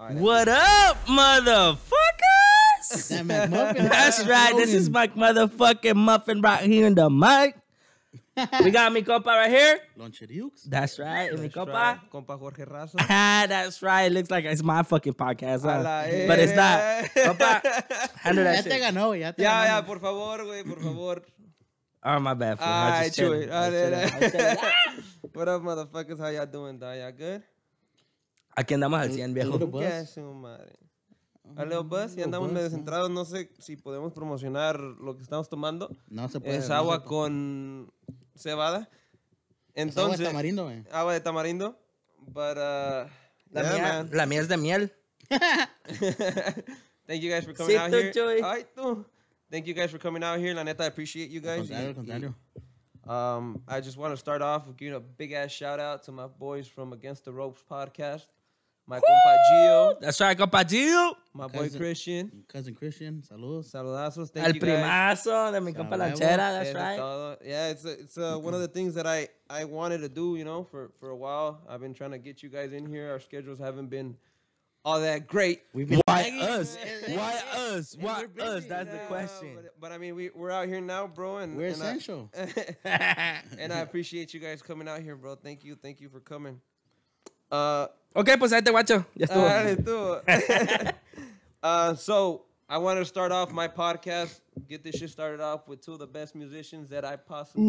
Right, what up, motherfuckers? That That's right. This is Mike motherfucking Muffin right here in the mic. we got mi compa right here. That's right. That's mi compa. Right. Compa Jorge Raza. Ah, that's right. It looks like it's my fucking podcast, huh? but it's not. compa, handle that ya shit. Te ya yeah, Yeah, por favor, güey, por favor. Oh, my bad. All right, chew it. What up, motherfuckers? How y'all doing, dog? Y'all good? Aquí andamos al 100, viejo. ¿Qué es, oh, madre? Mm, a Leo Buzz y andamos medio centrados. No sé si podemos promocionar lo que estamos tomando. No se puede. Es agua con cebada. Entonces, agua de tamarindo, Agua de tamarindo. Para. La, miel, la mía es de miel. Thank you guys for coming sí, out tú, here. Joy. Ay, tú. Thank you guys for coming out here. La neta, I appreciate you guys. contrario, al contrario. Um, I just want to start off with giving a big ass shout out to my boys from Against the Ropes podcast. my compadillo. That's right, compadillo. My cousin, boy Christian. Cousin Christian. Saludos. Saludazos. Thank you primazo de mi compa Lanchera. That's right. Yeah, it's a, it's a, uh, one of the things that I, I wanted to do, you know, for, for a while. I've been trying to get you guys in here. Our schedules haven't been all that great. We've been why, us? why us? Why us? Why us? That's the question. Uh, but, but, I mean, we, we're out here now, bro. And, we're and essential. I, and I appreciate you guys coming out here, bro. Thank you. Thank you for coming. Uh, Okay, pues ahí te guacho. Ya estuvo. Ah, estuvo. uh, so, I want to start off my podcast, get this shit started off with two of the best musicians that I possibly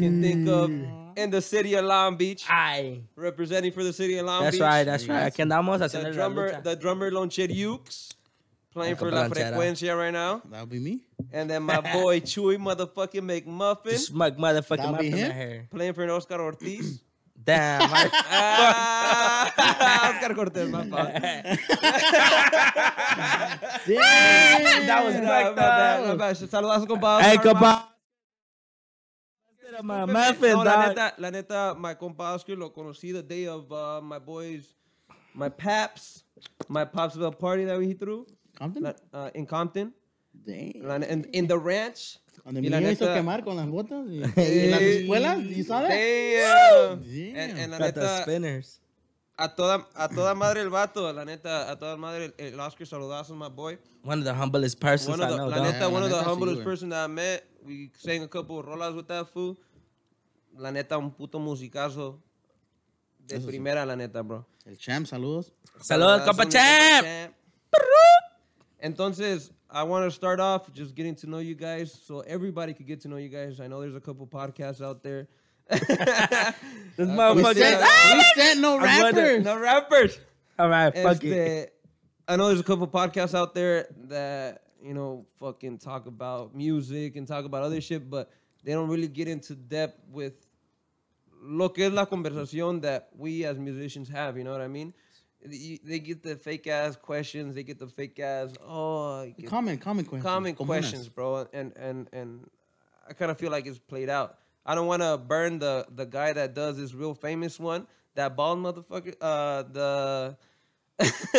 can think of in the city of Long Beach. Aye. Representing for the city of Long that's Beach. Right, that's right, that's right. Aquí andamos haciendo the drummer, the drummer Loncher Ukes playing ah, for La Frecuencia right now. That'll be me. And then my boy Chewy motherfucking McMuffin. This motherfucking That'll McMuffin right here. Playing for Oscar Ortiz. Damn, I, uh, Oscar Cortez, my fault. Damn, that was no, my bad. Saludazo, compadre. Hey, compadre. My method, no, la neta, la neta, my compa Oscar lo conocí the day of uh, my boys, my paps, my pops' party that we threw. Compton? Uh, in Compton. Damn. And in the ranch. Donde y la hizo neta... quemar con las botas y, las escuelas, ¿y sabes? Eh, en, en, la neta, spinners. A toda, a toda madre el vato, la neta, a toda madre el, el Oscar Saludazos, my boy. One of the humblest persons the, I know. La neta, one of the humblest sí, that I met. We sang a couple of rolas with that fool. La neta, un puto musicazo. De primera, la neta, bro. El champ, saludos. Saludos, compa champ. champ. Entonces, I want to start off just getting to know you guys so everybody could get to know you guys. I know there's a couple podcasts out there. this uh, motherfucker. We sent, ah, we no rappers. No rappers. All right, fuck este, it. I know there's a couple podcasts out there that, you know, fucking talk about music and talk about other shit, but they don't really get into depth with lo que es la conversación that we as musicians have, you know what I mean? they get the fake ass questions. They get the fake ass oh common common questions common questions, bro. And and and I kind of feel like it's played out. I don't want to burn the the guy that does this real famous one, that bald motherfucker. Uh, the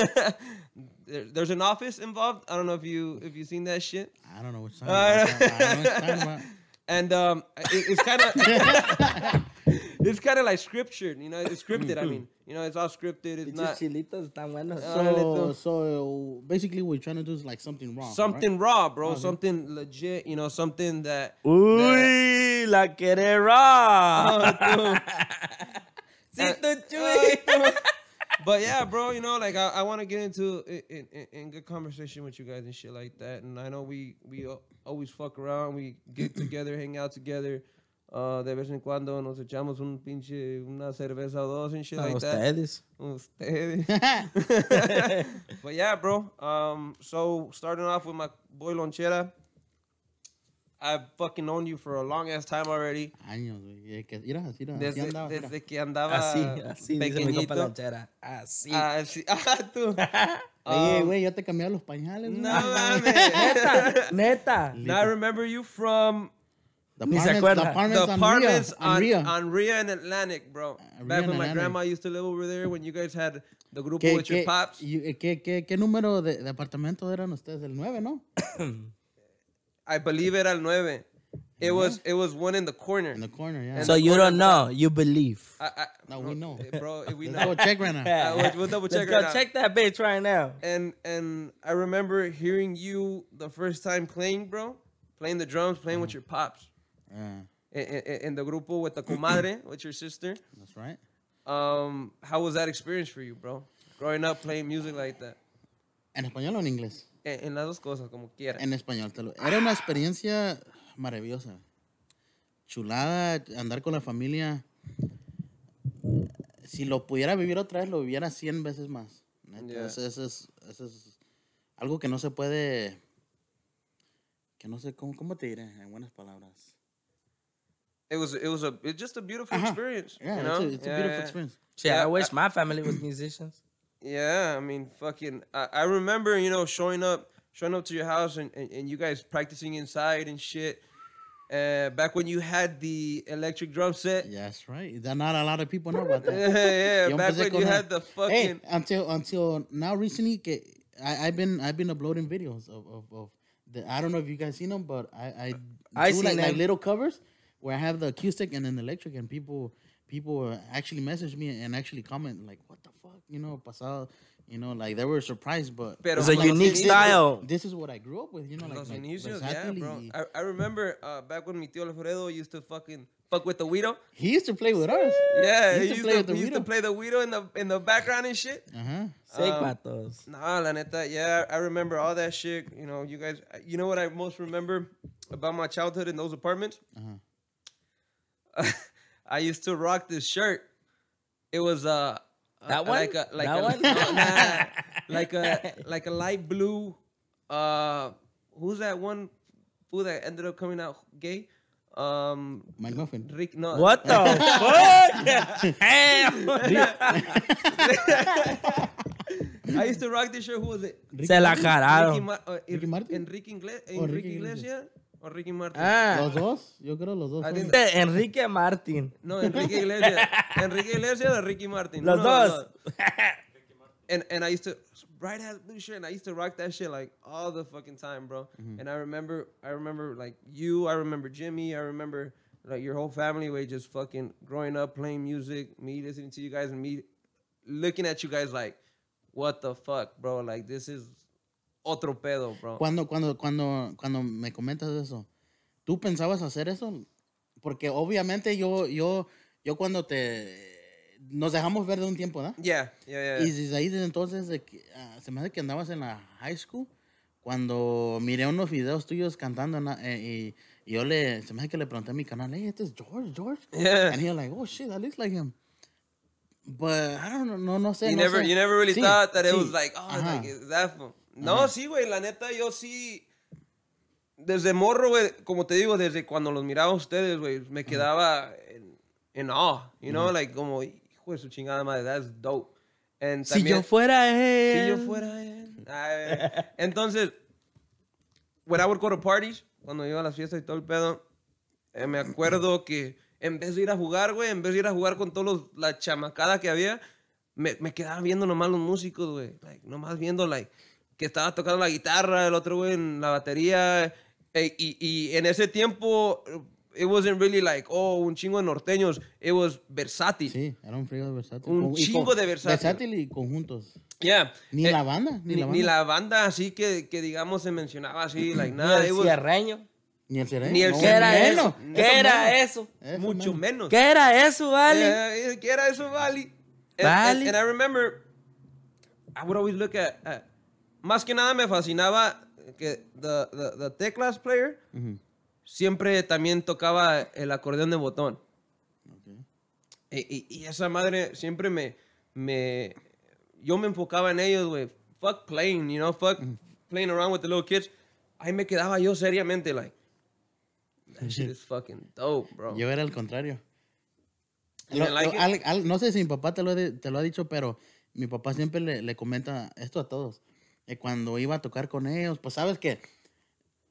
there, there's an office involved. I don't know if you if you seen that shit. I don't know what's. Uh, on. And um, it, it's kind of. it's kind of like scriptured, you know. It's scripted. I mean, you know, it's all scripted. It's, not uh, So, so basically, what you're trying to do is like something raw. Something right? raw, bro. Okay. Something legit. You know, something that. Uy, la quiere raw. Oh, uh, but yeah, bro, you know, like I, I want to get into in, in, in, good conversation with you guys and shit like that. And I know we we always fuck around, we get together, hang out together, Uh, de vez en cuando nos echamos un pinche, una cerveza o dos and shit like ustedes. that. Ustedes. but pues yeah, bro. Um, so starting off with my boy Lonchera. I've fucking known you for a long ass time already. Años, güey. Desde, andaba, desde que andaba así, así, pequeñito. Dice así. Así. Ah, ah tú. Oye, um, güey, ya te cambiaron los pañales. No mames. neta, neta. I remember you from The Ni apartments, se acuerda. The apartments, the apartments on, Ria, on, on, Ria. and Atlantic, bro. Uh, Back when my Atlantic. grandma used to live over there, when you guys had the grupo ¿Qué, with qué, your pops. You, eh, ¿qué, qué, qué número de, de, apartamento eran ustedes? El 9, ¿no? I believe era el 9. It was it was one in the corner. In the corner, yeah. In so you corner. don't know, you believe. I, I, no, we know, eh, bro. We know. Double check right now. Uh, we'll, double check Let's right go now. Check that bitch right now. And and I remember hearing you the first time playing, bro, playing the drums, playing mm. with your pops. Eh, eh, eh, en el grupo with the comadre, with your sister. That's right. Um, how was that experience for you, bro? Growing up playing music like that. ¿En español o en inglés? En, las dos cosas, como quieras. En español, Era una experiencia maravillosa. Chulada, andar con la familia. Si lo pudiera vivir otra vez, lo viviera 100 veces más. eso, es, eso es algo que no se puede... Que no sé, ¿cómo, cómo te diré en buenas palabras? It was it was a it's just a beautiful uh-huh. experience. Yeah, you know? it's, a, it's yeah, a beautiful yeah. experience. yeah, I wish I, my family was musicians. Yeah, I mean, fucking, I, I remember you know showing up showing up to your house and, and, and you guys practicing inside and shit. Uh, back when you had the electric drum set. Yeah, that's right. That not a lot of people know about that. yeah, yeah. back when you had the fucking. Hey, until until now recently, I, I've been I've been uploading videos of of, of the, I don't know if you guys seen them, but I I, I do like, like little covers where I have the acoustic and then the electric, and people people actually message me and actually comment like, "What the fuck?" You know, Pasal, You know, like they were surprised, but Pero it's a like, unique style. This is what I grew up with. You know, like, like, inicios, yeah, bro. I, I remember uh, back when mi tío Alfredo used to fucking fuck with the Weedo. He used to play with us. Yeah, he used, he used to, play to, the he used to play the Weedo in the in the background and shit. Uh huh. Um, nah, la neta. Yeah, I remember all that shit. You know, you guys. You know what I most remember about my childhood in those apartments? Uh-huh I used to rock this shirt. It was uh, that one, like a, like that a, one, nah, like a like a light blue. Uh, who's that one? Who that ended up coming out gay? Um, Mike Muffin. Rick, no. What the fuck? I used to rock this shirt. Who was it? Ricky Se la cararon. Uh, Enrique, Martin? Enrique, English, oh, Enrique Iglesias o Ricky Martin? Ah. Los dos, yo creo los dos. Enrique Martin. No, Enrique Iglesias. Enrique Iglesias o Ricky Martin. Los no, dos. No, no. and, and I used to bright ass blue shirt and I used to rock that shit like all the fucking time, bro. Mm-hmm. And I remember I remember like you, I remember Jimmy, I remember like your whole family way just fucking growing up playing music, me listening to you guys and me looking at you guys like what the fuck, bro? Like this is otro pedo, bro. Cuando, cuando, cuando, cuando me comentas eso, ¿tú pensabas hacer eso? Porque obviamente yo, yo, yo cuando te nos dejamos ver de un tiempo, ¿no? yeah, yeah, yeah, Y desde ahí, desde entonces, de que, ah, se me hace que andabas en la high school cuando miré unos videos tuyos cantando eh, y, yo le, se me hace que le pregunté a mi canal, hey, este es George, George. And he was like, oh shit, that looks like him. But I don't know, no, no sé. You, no never, sé. you never really thought that it was like, oh, like, is that no, sí, güey, la neta, yo sí. Desde morro, güey, como te digo, desde cuando los miraba a ustedes, güey, me quedaba en, en awe, you know, like como, hijo de su chingada madre, that's dope. si yo fuera él. Si yo fuera él. entonces, when I would go to parties, cuando iba a las fiestas y todo el pedo, eh, me acuerdo que en vez de ir a jugar, güey, en vez de ir a jugar con todos los, la chamacada que había, me, me quedaba viendo nomás los músicos, güey. nomás viendo, like estaba tocando la guitarra, el otro güey en la batería. Eh, y, y, en ese tiempo, it wasn't really like, oh, un chingo de norteños. It was versátil. Sí, era un frío de versátil. Un chingo de versátil. Versátil y conjuntos. Yeah. Ni, eh, la banda, ni, la banda. Ni la banda así que, que digamos, se mencionaba así, like nada. Ni el was, cierreño. Ni el cierreño. Ni el ¿Qué era eso? Mucho menos. ¿Qué era eso, Vali? Eh, ¿Qué era eso, Vali? Vali. And, I remember, I would always look at más que nada me fascinaba que the, the, the teclas player siempre también tocaba el acordeón de botón. Y, esa madre siempre me, me... Yo me enfocaba en ellos, güey. Fuck playing, you know, fuck playing around with the little kids. Ahí me quedaba yo seriamente, like... That shit is fucking dope, bro. Yo era el contrario. no sé si mi papá te lo, te lo ha dicho, pero mi papá siempre le, le comenta esto a todos cuando iba a tocar con ellos. Pues sabes que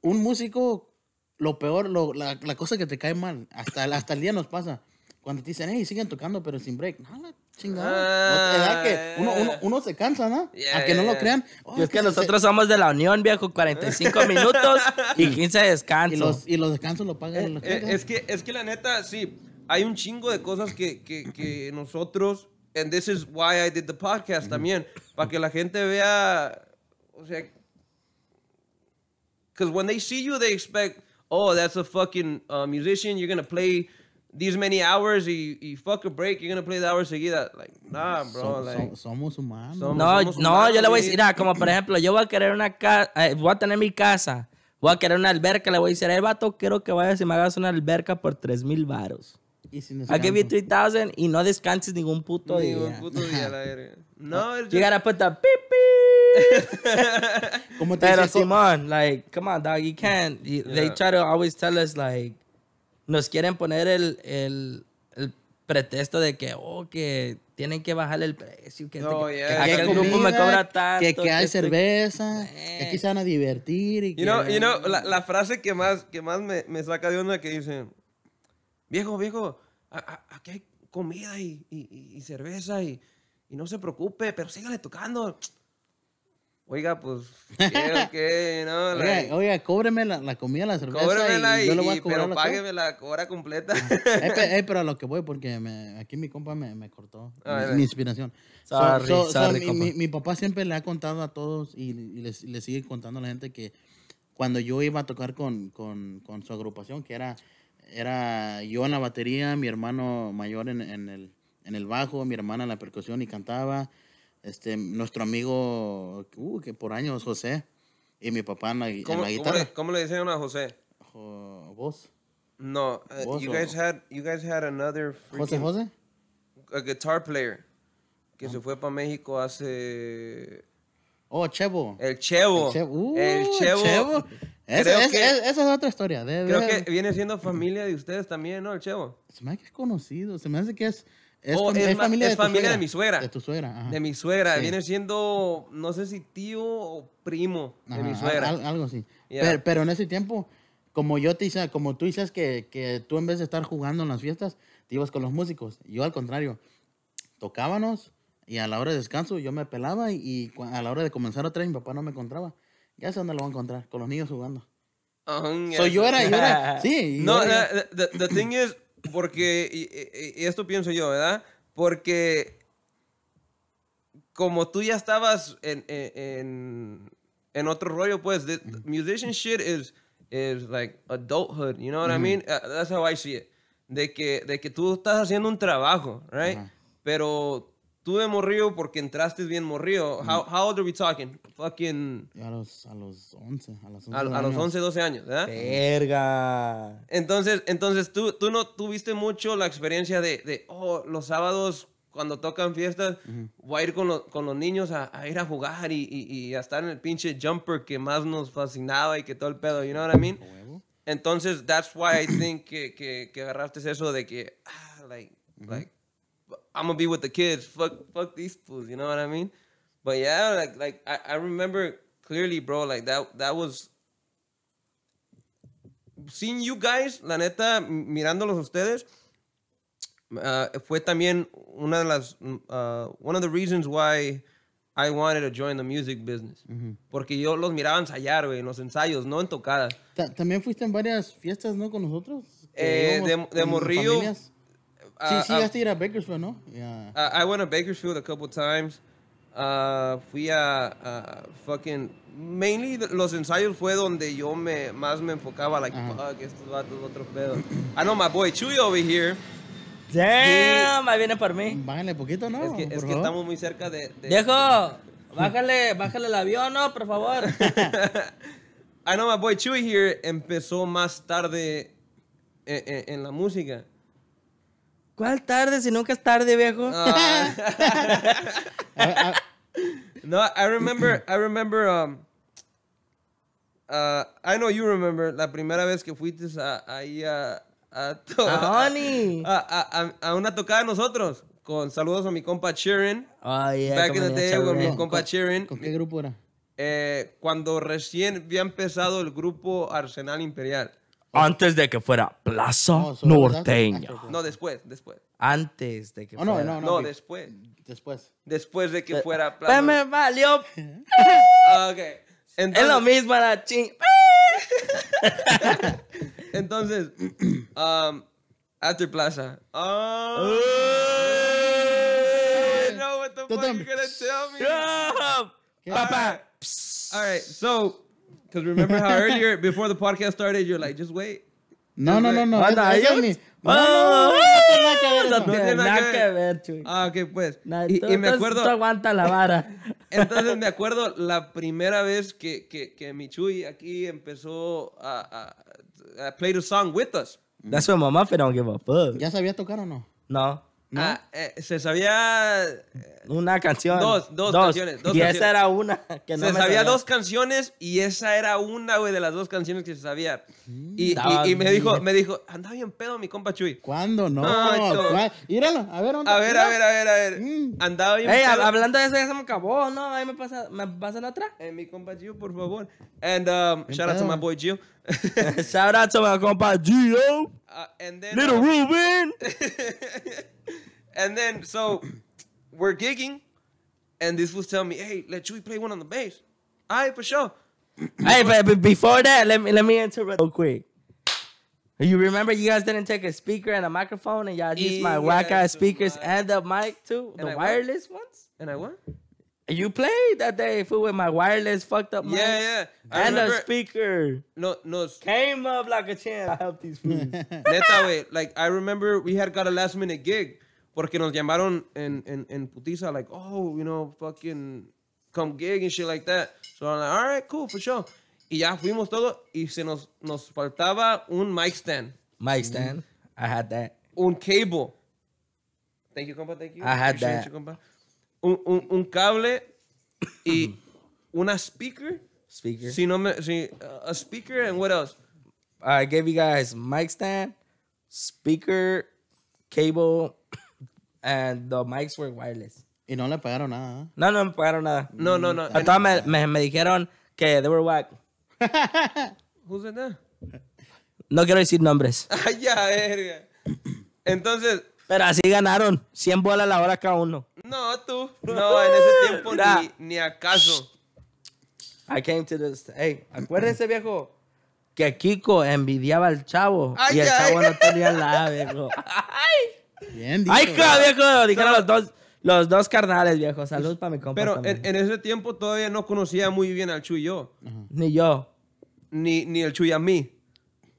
un músico, lo peor, lo, la, cosa que te cae mal, hasta, hasta el día nos pasa. Cuando te dicen, hey, siguen tocando, pero sin break. No, chingada. uno, uno, ah. uno, se cansa, ¿no? a que no lo crean. Oh, es que, nosotros somos de la Unión, viejo, 45 minutos y 15 descansos. Y los, y los descansos lo pagan. Eh, eh, es, que, es que la neta, sí, hay un chingo de cosas que, que, que nosotros, and this is why I did the podcast también, para que la gente vea o sea, like, because when they see you, they expect, oh, that's a fucking uh, musician. You're gonna play these many hours. You, you fuck a break. You're gonna play the hours seguida. Like, nah, bro. So, like, so, somos humanos. Somos, no, somos no, yo le voy a decir, ah, como por ejemplo, yo voy a querer una casa, eh, voy a tener mi casa. Voy a querer una alberca, le voy a decir, el eh, vato, quiero que vayas y me hagas una alberca por 3 mil varos. I'll give you 3000 y no descanses ningún puto día. Ningún puto día, la verga. No, you gotta put the pipi. Como te Pero Simón, like, come on, dog, you can't. They try to always tell us, like, nos quieren poner el, el, el pretexto de que, oh, que tienen que bajar el precio, que, no, oh, yeah. que, grupo me cobra tanto. Que, que hay cerveza, eh. que aquí se van a divertir. Y you que, know, you know, la, la, frase que más, que más me, me saca de onda que dicen viejo, viejo, aquí hay comida y, y, cerveza y, y, no se preocupe, pero sígale tocando. Oiga, pues, ¿qué, no? oiga, cóbreme la, la, comida, la cerveza. y, yo lo voy a cobrar pero págueme la cobra completa. pero a lo que voy, porque aquí mi compa me, me cortó mi, inspiración. Mi, papá siempre le ha contado a todos y, le sigue contando a la gente que cuando yo iba a tocar con, con, con su agrupación, que era era yo en la batería, mi hermano mayor en, en, el, en el bajo, mi hermana en la percusión y cantaba. Este, nuestro amigo, uh, que por años, José, y mi papá en la, guitarra. ¿cómo le, ¿Cómo le, decían a José? ¿Vos? No, uh, ¿Vos you, guys had, you guys had another ¿José José? A guitar player que ah. se fue para México hace... Oh, Chevo. El Chevo. El Chevo. el uh, Chevo es, esa es otra historia. De, creo que viene siendo familia de ustedes también, ¿no? El Chevo. Se me hace que es conocido. Se me hace que es. Es, oh, familia, de, mi suegra. De tu suegra. De mi suegra. Viene siendo, no sé si tío o primo de mi suegra. algo así. Pero, en ese tiempo, como yo te hice, como tú dices que, que, tú en vez de estar jugando en las fiestas, te ibas con los músicos. Yo al contrario, tocábamos y a la hora de descanso yo me pelaba y, a la hora de comenzar otra vez mi papá no me encontraba. Ya sé dónde lo voy a encontrar, con los niños jugando. so, yo era, yo era, sí. no, the, thing is, porque, y, esto pienso yo, ¿verdad? Porque como tú ya estabas en, en, en otro rollo, pues, the musician shit is, is like adulthood, you know what I mean? Uh, that's how I see it. De que, de que tú estás haciendo un trabajo, right? Pero Tú de morrío porque entraste bien morrío. Mm. How, old we talking? Fucking... A los, a 11, a los 11, 12 años, ¿verdad? Verga. Entonces, entonces tú, tú no tuviste mucho la experiencia de, de oh, los sábados cuando tocan fiestas, voy a ir con, con los niños a, ir a jugar y, y, y, a estar en el pinche jumper que más nos fascinaba y que todo el pedo, you know what I mean? Entonces, that's why I think que, que, agarraste eso de que, ah, like, like, I'm gonna be with the kids. Fuck, fuck these fools. You know what I mean? But yeah, like like I, I remember clearly, bro. Like that that was seeing you guys. La neta, mirándolos ustedes. Uh, fue también una de las mm, uh, one of the reasons why I wanted to join the music business. Porque yo los miraba ensayar, güey, en los ensayos, no en tocadas. también fuiste en varias fiestas, ¿no? Con nosotros. Eh, de, de Uh, sí, sí, has uh, a a Bakersfield, ¿no? Yeah. Uh, I went to Bakersfield a couple times. Uh, fui a, uh, fucking. Mainly los ensayos fue donde yo me más me enfocaba, like, fuck, estos vatos, otros pedos. I ah, know my boy Chuy over here. Damn, ahí viene para mí. Bájale poquito, ¿no? Es que, es que estamos muy cerca de. de Viejo, bájale, bájale el avión, ¿no? Por favor. I know my boy Chuy here empezó más tarde eh, eh, en la música. ¿Cuál tarde? Si nunca es tarde, viejo. Ah. no, I remember, I remember, um, uh, I know you remember la primera vez que fuiste ahí a, a, a, a, una tocada de nosotros. Con saludos a mi compa Chiren. Ah, oh, Back in the day, con mi compa Chiren. ¿Con qué grupo era? Eh, cuando recién había empezado el grupo Arsenal Imperial. Antes de que fuera Plaza Norteña. Ah, no, después, después. Antes de que Oh, no, fuera. no, No, después. Después. Después de que fuera Plaza. me valió. Okay. Ah, ok. es lo mismo, la ching. entonces um, after Plaza. Oh, ah. ¿qué know what the fuck Totem. gonna Papá. All right, so Because remember how earlier, before the podcast started, you're like, just wait. No, no, no, no, no. ahí ni... No, no, no, no, tiene nada que ver. No, nada que ver, Chuy. Ah, ok, pues. Nah, y, y, me acuerdo. Tú aguanta la vara. entonces me acuerdo la primera vez que, que, que Michuy aquí empezó a, a, a play the song with us. That's when my muffin don't give a fuck. ¿Ya sabía tocar o no? No. Ah, eh, se sabía. Eh, una canción. Dos, dos, canciones. y esa era una. se sabía, dos canciones y esa era una, güey, de las dos canciones que se sabía. y, y, me dijo, me dijo, andaba bien pedo mi compa Chuy. ¿Cuándo? No. no Míralo, a ver, a, ver a ver, a ver, a ver, Andaba bien hey pedo. hablando de eso, ya se me acabó, ¿no? Ahí me pasa, me otra eh, mi compa Gio, por favor. And um, shout out to my boy Gio. shout out to my compa Gio. Ah, Little um, Ruben. And then so we're gigging, and this was telling me, "Hey, let Chewy play one on the bass." All right, for sure. hey, but, but before that, let me let me interrupt real quick. You remember you guys didn't take a speaker and a microphone, and y'all used my yeah, whack ass speakers my... and the mic too, and the I wireless ones. And I what? You played that day food with my wireless fucked up mic. Yeah, yeah. I and remember, a speaker. No, no. Came up like a champ. I helped these fools. That's how it. Like I remember, we had got a last minute gig, Porque nos llamaron en, en, en putiza, like, oh, you know, fucking come gig and shit like that. So I'm like, all right, cool, for sure. Y ya fuimos todo y se nos, nos faltaba un mic stand. Mic stand. I had that. Un cable. Thank you, compa, thank you. I had that. Un, un, un cable y una speaker. Speaker. Si no me, si, uh, a speaker and what else? I gave you guys mic stand, speaker, cable, and the mics were wireless. Y no le pagaron nada. ¿eh? No, no me pagaron nada. No, no, no. A me, me, me dijeron que they were whack. Who's No quiero decir nombres. Ay, ya, verga. Entonces. Pero así ganaron. 100 bolas la hora cada uno. No, tú. No, en ese tiempo ni, ni, acaso. I came to this. Hey, acuérdense, viejo. Que Kiko envidiaba al chavo. y el chavo no tenía la ave, Ay. Bien, ¡Ay, cabrón, viejo! Dijeron los dos. Los dos carnales, viejo. Saludos para mi compa. Pero en, ese tiempo todavía no conocía muy bien al Chuy yo. Ni yo. Ni, ni el Chuy a mí.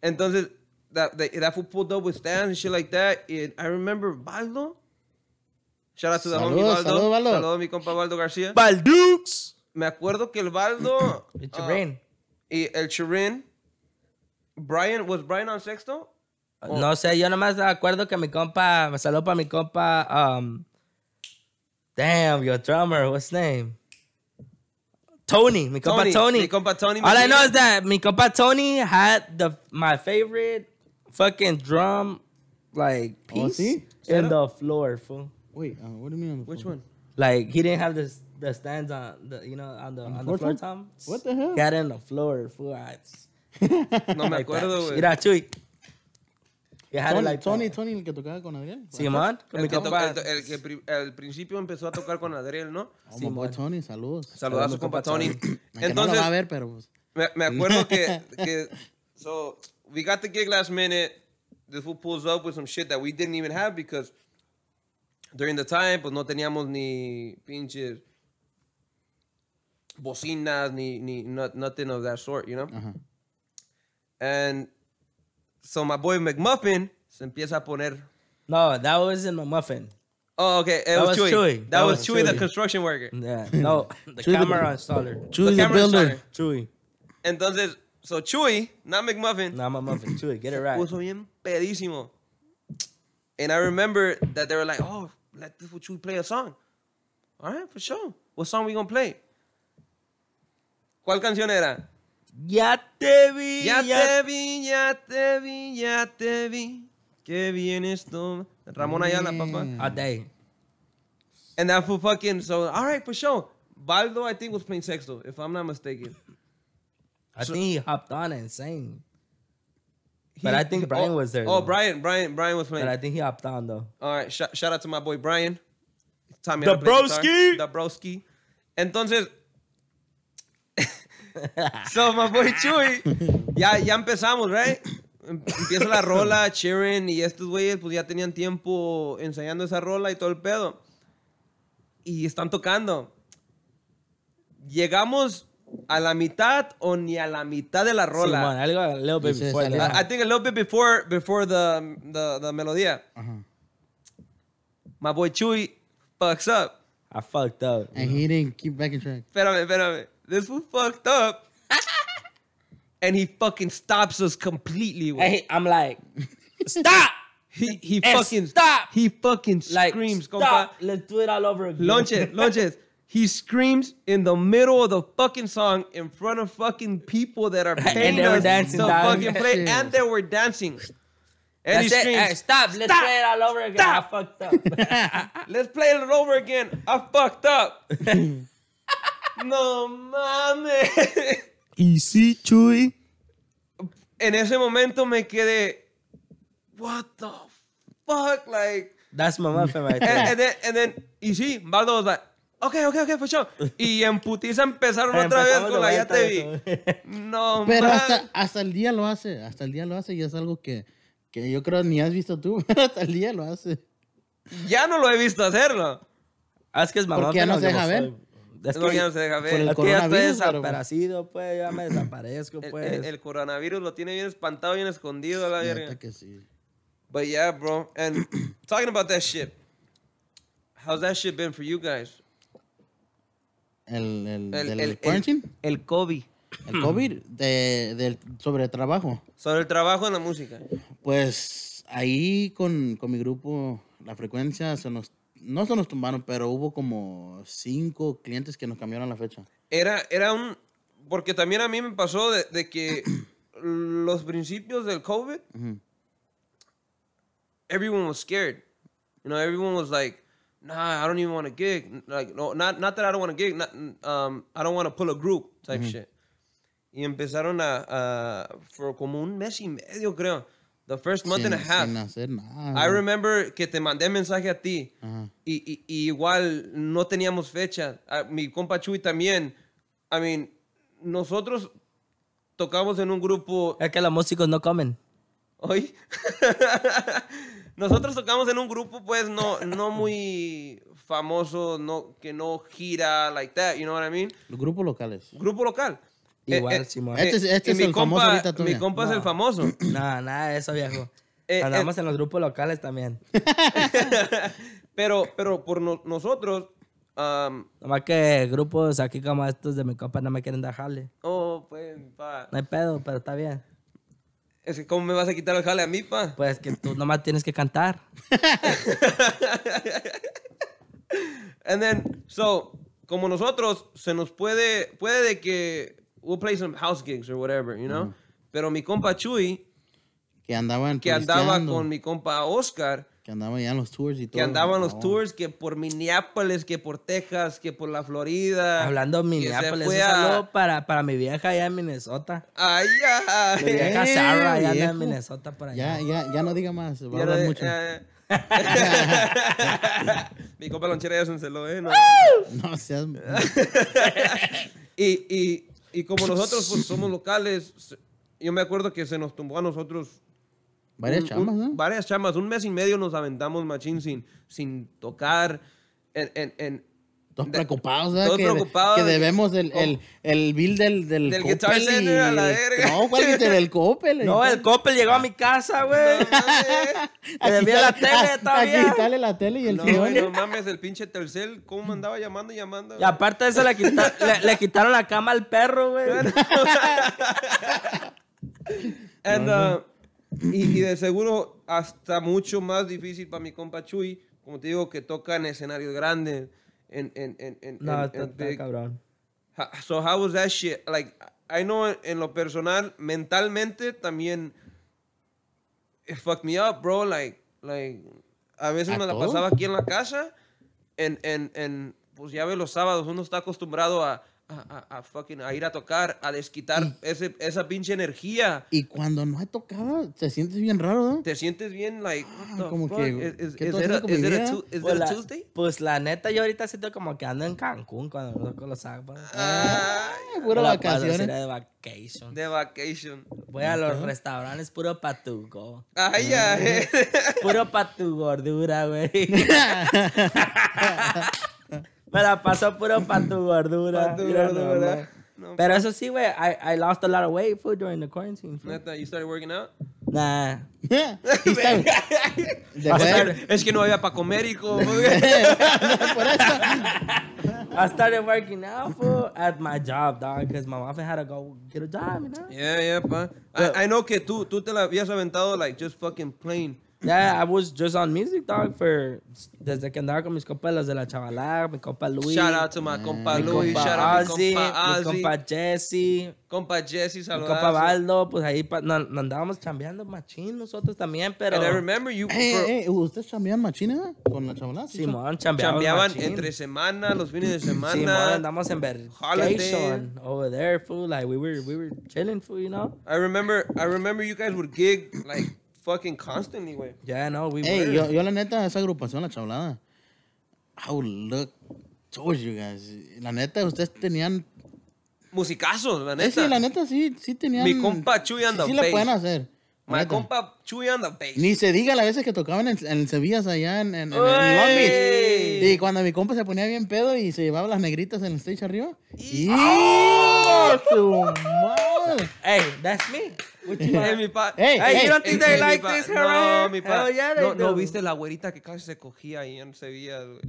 Entonces, that, that, that pulled up with Stan and shit like that. I remember Baldo. Shout out to the homie Baldo. Saludos, Baldo. Saludos, mi compa Baldo García. ¡Baldux! Me acuerdo que el Baldo... el uh, y el Chirin. Brian, ¿was Brian on sexto? No sé, yo nomás acuerdo que mi compa, me saludó para mi compa, um, damn, your drummer, what's his name? Tony, mi compa Tony. Tony. Mi compa Tony. All I know is that mi compa Tony had the my favorite fucking drum like oh, piece oh, see? in the floor, fool. Wait, uh, what do you mean on the floor? Which one? Like he didn't have this the stands on the you know on the on, on the floor, Tom. What the hell? Got in the floor, fool. no me acuerdo, güey. Mira, Chuy. Tony, Tony, Tony, el que tocaba con Adriel. Simón. Sí, el, que el, que al principio empezó a tocar con Adriel, ¿no? Sí, Tony, saludos. Saludos a su compa Tony. Entonces, a ver, pero pues. me, acuerdo que, que, so, we got the gig last minute. The fool pulls up with some shit that we didn't even have because during the time, pues no teníamos ni pinches bocinas, ni, ni not, nothing of that sort, you know? And so my boy McMuffin se empieza a poner. No, that wasn't McMuffin. Oh, okay. It that was, Chewy. Chewy. That, that was, was Chewy, Chewy, the construction worker. Yeah. No, the Chewy camera the, installer. Chewy the, the builder. Installer. Chewy. Entonces, so Chewy, not McMuffin. Not McMuffin. Chewy, get it right. Puso bien pedísimo. And I remember that they were like, "Oh, let this Chewy play a song." All right, for sure. What song we gonna play? ¿Cuál canción era? Ya te vi. Ya, ya, te vi, ya te vi, ya te vi. Qué bien esto. Ramón Ayala, papá. All ah, day. And that for fucking, so, all right, for sure. Baldo, I think, was playing sexto, if I'm not mistaken. I so, think he hopped on and sang. He, but I think Brian oh, was there. Oh, though. Brian, Brian, Brian was playing. But I think he hopped on, though. All right, sh shout out to my boy Brian. Tommy the broski. The broski. Entonces, Somos Boy Chuy. Ya, ya empezamos, right? Em, empieza la rola, cheering, y estos güeyes pues ya tenían tiempo ensayando esa rola y todo el pedo. Y están tocando. Llegamos a la mitad o ni a la mitad de la rola. Sí, man, algo a little bit sí, before. I, I, think a little bit before, before the, the, the melodía. Uh -huh. My boy Chuy fucks up. I fucked up. And he didn't keep back in track. Espérame, espérame. this was fucked up. and he fucking stops us completely. With, Hey, I'm like, stop. he he and fucking stop. He fucking Like, screams. compa. stop. Let's do it all over again. launch it! He screams in the middle of the fucking song in front of fucking people that are paying they were us dancing, to dog. fucking play, and they were dancing. And That's he it. Hey, stop. Let's play it all over again. I fucked up. "Let's play it over again." I fucked up. No mames. Y sí, Chuy. En ese momento me quedé. What the fuck? Like. That's my mother right And, then, and then, y sí, Baldo was like, ok, ok, ok, for sure. Y en putiza empezaron otra vez con la ya te vi. No, Pero hasta, hasta el día lo hace, hasta el día lo hace y es algo que, que yo creo ni has visto tú, pero hasta el día lo hace. Ya no lo he visto hacerlo. Ah, es que es mamá. Porque ya no se deja ver. Es no, que ya no se deja ver. Por el Aquí ya estoy desaparecido, pues. Ya me desaparezco, pues. El, el, pues. el, coronavirus lo tiene bien espantado, bien escondido, la verga. que sí. But yeah, bro. And talking about that shit. How's that shit been for you guys? El, el, el, el quarantine? El, COVID. El COVID de, de, sobre el trabajo. Sobre el trabajo en la música. Pues ahí con, con mi grupo, la frecuencia se nos no se nos tumbaron, pero hubo como cinco clientes que nos cambiaron la fecha. Era, era un, porque también a mí me pasó de, que los principios del COVID, everyone was scared. You know, everyone was like, nah, I don't even want to gig. Like, no, not, not that I don't want to gig. Not, um, I don't want to pull a group type shit. Y empezaron a, a, for como un mes y medio, creo The first month and a half. I remember que te mandé mensaje a ti. Y, igual no teníamos fecha. A, mi compa Chuy también. I mean, nosotros tocamos en un grupo. Es que los músicos no comen. ¿Hoy? nosotros tocamos en un grupo, pues, no, no muy famoso, no, que no gira, like that, you know what I mean? grupos locales. Grupo local. Eh, Igual, eh, Simón. Eh, este, es este el famoso ahorita Mi compa es el famoso. No, nada eso, viejo. Andamos en los grupos locales también. pero, pero por nosotros. Nomás que grupos aquí como estos de mi compa no me quieren dejarle. Oh, pues, pa. No hay pedo, pero está bien. Es que, ¿cómo me vas a quitar el jale a mí, pa? Pues que tú nomás tienes que cantar. And then, so, como nosotros, se nos puede, puede de que we'll play some house gigs or whatever, you know. Mm. Pero mi compa Chuy, que andaba, que andaba con mi compa Oscar, que andaba ya en los tours y todo. Que andaba en los oh. tours, que por Minneapolis, que por Texas, que por la Florida. Hablando de Minneapolis, un saludo a... para, para mi vieja allá en Minnesota. Ay, ya. Mi vieja allá en Minnesota Ya, ya, ya no diga más, va a hablar mucho. Eh. mi compa lonchera ya se lo ¿eh? No, no seas... y, y, y como nosotros pues, somos locales, yo me acuerdo que se nos tumbó a nosotros. Varias chamas, un, Varias chamas. Un mes y medio nos aventamos machín sin, sin tocar. en, todos preocupados, ¿sabes? Todos que, preocupados. Que debemos el, el, el bill del, del, del Guitar y... a la verga. No, del Coppel? No, el Coppel llegó a mi casa, güey. No, le la tele todavía. Aquí quitarle la tele y el No, no mames, el pinche Telcel, ¿cómo andaba llamando y llamando? Y aparte de eso, le, quitaron la cama al perro, güey. y, y de seguro hasta mucho más difícil para mi compa Chuy, como te digo, que toca en escenarios grandes en and no, cabrón. So how was that shit? Like I know en lo personal, mentalmente también it fucked me up, bro. Like like a veces me la pasaba aquí en la casa, en en en pues ya ve los sábados uno está acostumbrado a a, a, a ir a tocar, a desquitar ese, esa pinche energía. Y cuando no has tocado, te sientes bien raro, ¿no? Te sientes bien, like, ah, como que. ¿Es el pues Tuesday? Pues la neta, yo ahorita siento como que ando en Cancún cuando lo con los Ah, puro vacaciones. De vacation. De vacation. Voy a los restaurantes puro patugo. Ay, ay. Puro patu gordura, güey. Me la paso puro pa' tu gordura. Pa' tu Pero eso sí, güey, I, I lost a lot of weight food during the quarantine. food. Neta, you started working out? Nah. Yeah. started- Es que no había para comer, hijo. por eso. I started working out at my job, dog, because my mom had to go get a job, you know? yeah, yeah, pa. I, I know que tú, tú te la habías aventado, like, just fucking plain. Yeah, I was just on music, dog, for desde que andaba con mis compas, de la chavalada, mi compa Luis. Shout out to my compa Luis, compa shout out to my compa Ozzy. Mi compa Jesse. Compa Jesse, saludos. Mi compa Baldo, pues ahí no, andábamos chambeando machín nosotros también, pero... I remember you... Hey, hey, ¿Ustedes chambeaban machín, eh? Con la chavalada. Simón, man, Chambeaban entre semana, los fines de semana. Simón, andamos en vacation over there, fool. Like, we were, we were chilling, fool, you know? I remember, I remember you guys would gig, like fucking constantly, güey. Yeah, no, we Hey, Yo, la neta, esa agrupación, la chablada, Oh, look told you guys. La neta, ustedes tenían... Musicazos, la eh, neta. Sí, la neta, sí, sí tenían... Mi compa Chuy anda Sí, sí la pueden hacer. My compa Chuy on the bass. Ni se diga las veces que tocaban en, en Sevilla allá en, en, en Long Beach. Y cuando mi compa se ponía bien pedo y se llevaba las negritas en el stage arriba. Y... ¡Oh! madre! Hey, that's me. Ey, mi pa. Hey, hey, hey, you don't think they like this, No, mi pa. Oh, yeah, no, no, viste la güerita que casi se cogía ahí en Sevilla, güey.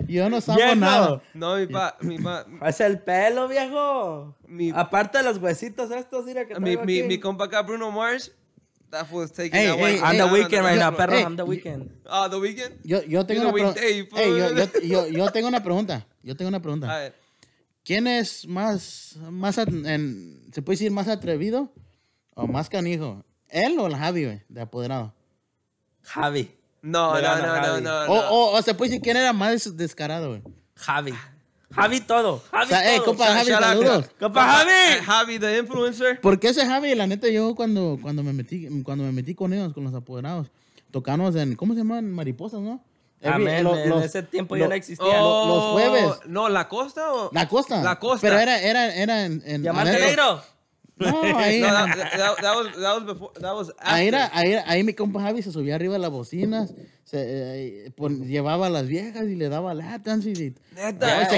Yo no sabía yeah, nada. No. no, mi pa, mi pa. Es el pelo, viejo. Aparte de los huesitos estos, mira que mi, mi, mi compa acá, Bruno Mars, that was taking hey, hey, I'm the weekend right now, perro. I'm the weekend. Ah, the weekend. Yo, yo tengo una pregunta. Yo, yo, yo, tengo una pregunta. Yo tengo una pregunta. A ver. ¿Quién es más, más en, se puede decir más atrevido o más canijo? ¿Él o el Javi, de apoderado? Javi. No, no, no, no, no, O, o, se puede decir quién era más descarado, Javi. Javi todo. Javi o sea, eh, todo. compa Javi, saludos. Compa, Javi. Eh, Javi, the influencer. Porque ese Javi, la neta, yo cuando, cuando, me metí, cuando me metí con ellos, con los apoderados, tocamos en, ¿cómo se llaman? Mariposas, ¿no? en ese tiempo ya no existía. los jueves. Oh, no, ¿la costa o? La costa. La costa. Pero era, era, era en... en Diamante Negro. No, ahí. mi compa Javi se subía arriba de las bocinas, se, eh, llevaba a las viejas y le daba la Neta, se,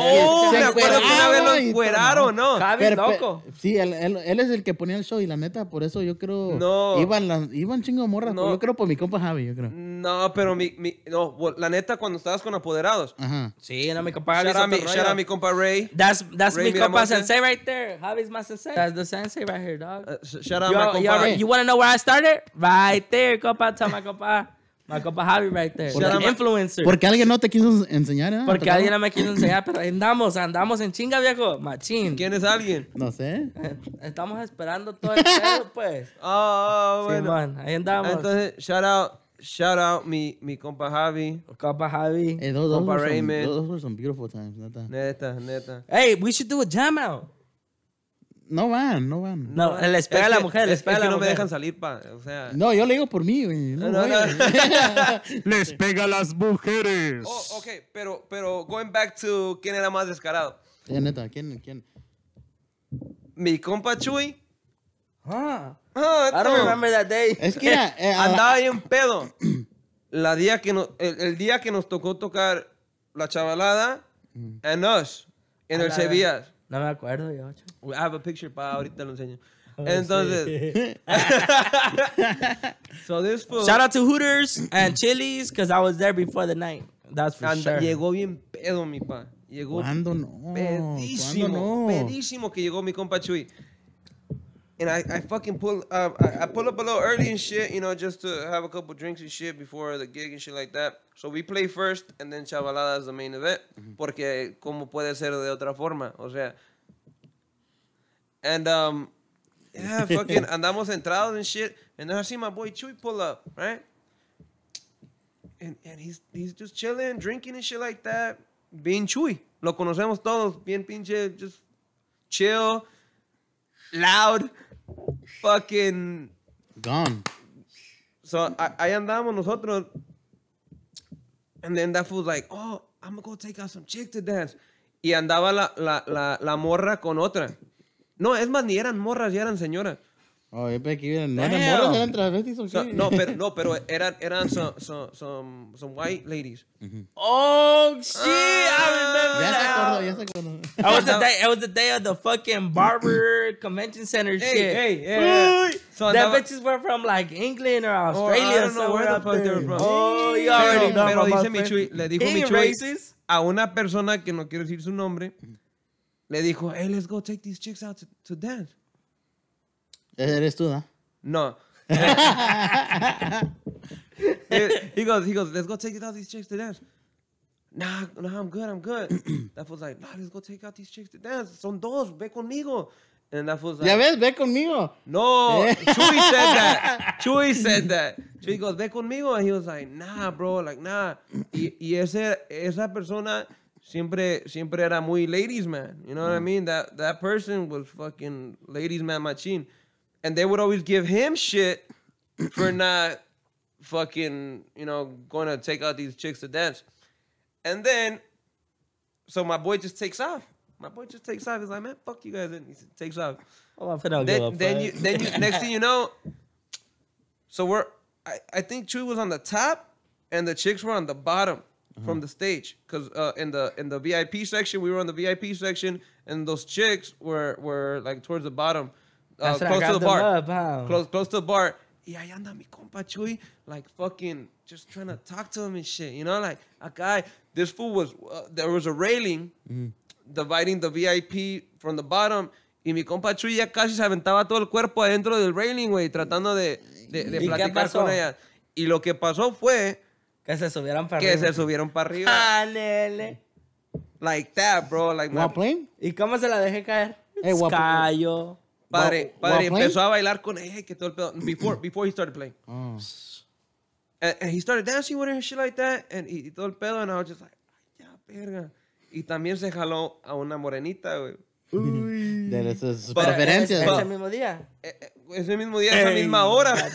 oh, me acuerdo que una vez lo encueraron, ¿no? Javi, loco. sí, él, él, es el que ponía el show y la neta, por eso yo creo. Iban, iban chingo morras, no. yo creo por mi compa Javi, yo creo. No, pero mi, mi no, la neta, cuando estabas con apoderados. Sí, era mi compa Javi. Shout out mi compa Ray. That's, that's mi compa sensei right there. Javi's my sensei. That's the sensei right right here, dog. Uh, shout out, yo, my compa. You want to know where I started? Right there, compa. Tell my compa. My compa Javi right there. Porque, like influencer. Porque alguien no te quiso enseñar, ¿eh? Porque alguien no me quiso enseñar, pero andamos, andamos en chinga, viejo. Machín. ¿Quién es alguien? No sé. Estamos esperando todo el pedo, pues. Oh, oh bueno. Sí, man, ahí andamos. Entonces, shout out. Shout out mi, mi compa Javi. Compa Javi. Hey, eh, those, compa Raymond. Some, those were some beautiful times, neta. Neta, neta. Hey, we should do a jam out. No van, no van. No, les pega a la mujer, les pega a la no me dejan salir, pa. O sea. No, yo le digo por mí, güey. No, les pega a las mujeres. Oh, ok, pero, pero, going back to quién era más descarado. Ya, neta, ¿quién, quién? Mi compa Chuy. Ah. ah I don't remember that day. Es que era, eh, un pedo. La día que no, el, día que nos tocó tocar la chavalada mm. en and us en el Sevilla. No me acuerdo yo. I have a picture, pa, ahorita lo enseño. Oh, Entonces, so this food. Shout out to Hooters and Chili's, because I was there before the night. That's for sure. Llegó bien pedo, mi pa. Llegó. ¿Cuándo no? Pedísimo. Pedísimo que llegó mi compa Chuy. and I, I fucking pull uh, I, I pull up a little early and shit, you know, just to have a couple drinks and shit before the gig and shit like that. So we play first and then Chavalada is the main event. Mm-hmm. Porque como puede ser de otra forma, o sea. And um yeah, fucking andamos entrados and shit. And then I see my boy Chuy pull up, right? And and he's he's just chilling, drinking and shit like that. Bien Chuy. Lo conocemos todos, bien pinche, just chill, loud. fucking gone. So I, ahí andamos nosotros. And then that was like, oh, I'm gonna go take out some chick to dance. Y andaba la, la, la, la morra con otra. No, es más, ni eran morras, ya eran señoras. Oh, no no, pero, no, pero eran, eran some, white ladies. Oh, shit! I ah. remember ya se That was, the day, that was the day of the fucking barber convention center shit. Hey, hey, so that, bitches were from like England or Australia. Oh, I don't know where the fuck they were from. Oh, you already know. Pero dice mi chui, le dijo mi a una persona que no quiero decir su nombre, le dijo, hey, let's go take these chicks out to dance. Eres tú, ¿no? No. Eh, he goes, he goes, let's go take out these chicks to dance. Nah, nah, I'm good, I'm good. that fool's like, nah, let's go take out these chicks to dance. Son dos, ve conmigo. And that fool's like, ya ves, ve conmigo. No, eh. Chuy said that. Chuy said that. Chuy goes, ve conmigo. And he was like, nah, bro, like, nah. Y, esa persona siempre, siempre era muy ladies man. You know what I mm. mean? That, that person was fucking ladies man machine. and they would always give him shit for not fucking, you know, going to take out these chicks to dance. And then, so my boy just takes off. My boy just takes off. He's like, man, fuck you guys. And he takes off. Oh, then, then you, then you, next thing you know, so we're, I, I think Chewy was on the top and the chicks were on the bottom mm-hmm. from the stage because uh, in the in the VIP section we were on the VIP section and those chicks were were like towards the bottom Uh, close to the bar. Close to the bar. Y ahí anda mi compa Chuy, like fucking just trying to talk to him and shit. You know, like a guy. This fool was uh, there was a railing mm-hmm. dividing the VIP from the bottom. Y mi compa Chuy ya casi se aventaba todo el cuerpo adentro del railing, güey, tratando de, de, de platicar con ella. Y lo que pasó fue. Que se subieron para arriba. Que se subieron para arriba. Like that, bro. Like ¿Y cómo se la dejé caer? Hey, Cayó. Padre, padre empezó a bailar con ella eh, que todo el pedo. Before, before he started playing. Oh. And, he started dancing with her and shit like that. And, y, todo el pedo. And I was just like, ay, ya, verga. Y también se jaló a una morenita, güey. Uy. De sus preferencias. Eh, ese mismo día. Eh, ese mismo día, esa misma hora.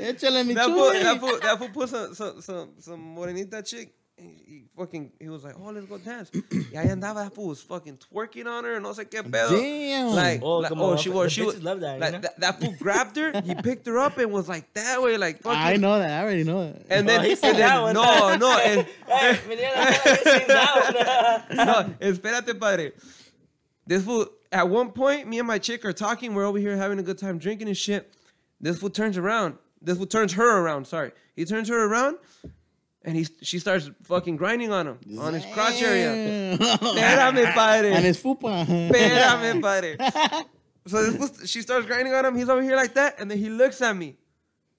Échale mi chulo fool, that that fool put some, some, some morenita chick he fucking he was like, oh, let's go dance. Yeah, and that fool was fucking twerking on her, and no sé qué pedo. Damn. Like, oh, like, oh she was, she was, love that, like, you know? that, that fool grabbed her, he picked her up and was like that way, like. Fucking. I know that, I already know that. And then, oh, he said that one. no, no, and, no, espérate, padre. This fool, at one point, me and my chick are talking, we're over here having a good time drinking and shit. This fool turns around. This fool turns her around. Sorry, he turns her around and he, she starts fucking grinding on him, on his crotch area. Espérame, padre. On his fupa. Espérame, padre. So this, she starts grinding on him. He's over here like that. And then he looks at me.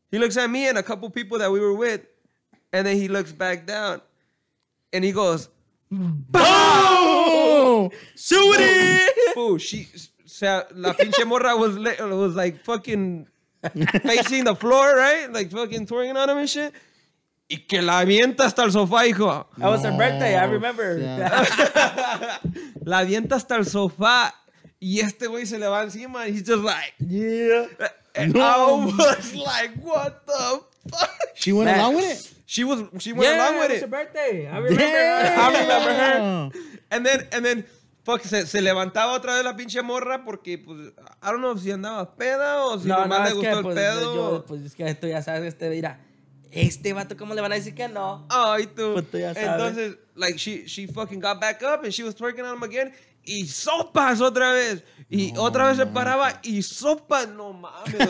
He looks at me and a couple people that we were with. And then he looks back down. And he goes, Boom! Shoot it! she, la pinche morra was, was like fucking facing the floor, right? Like fucking twerking on him and shit. y que la avienta hasta el sofá, hijo. That was her birthday, I remember. la avienta hasta el sofá y este güey se le va encima y he's just like, yeah. And eh, I was like, what the fuck? She went along with it. She was she went along with it. it was her birthday. I remember I remember her. And then and then fuck, se, levantaba otra vez la pinche morra porque, pues, I don't know si andaba peda o si no, nomás no, le gustó que, el pues, pedo. Yo, pues es que esto ya sabes, este, mira, este vato, ¿cómo le van a decir que no? Ay, tú. tú Entonces, like, she, she fucking got back up and she was twerking on him again. Y sopas otra vez. Y otra vez se paraba y sopas. No mames.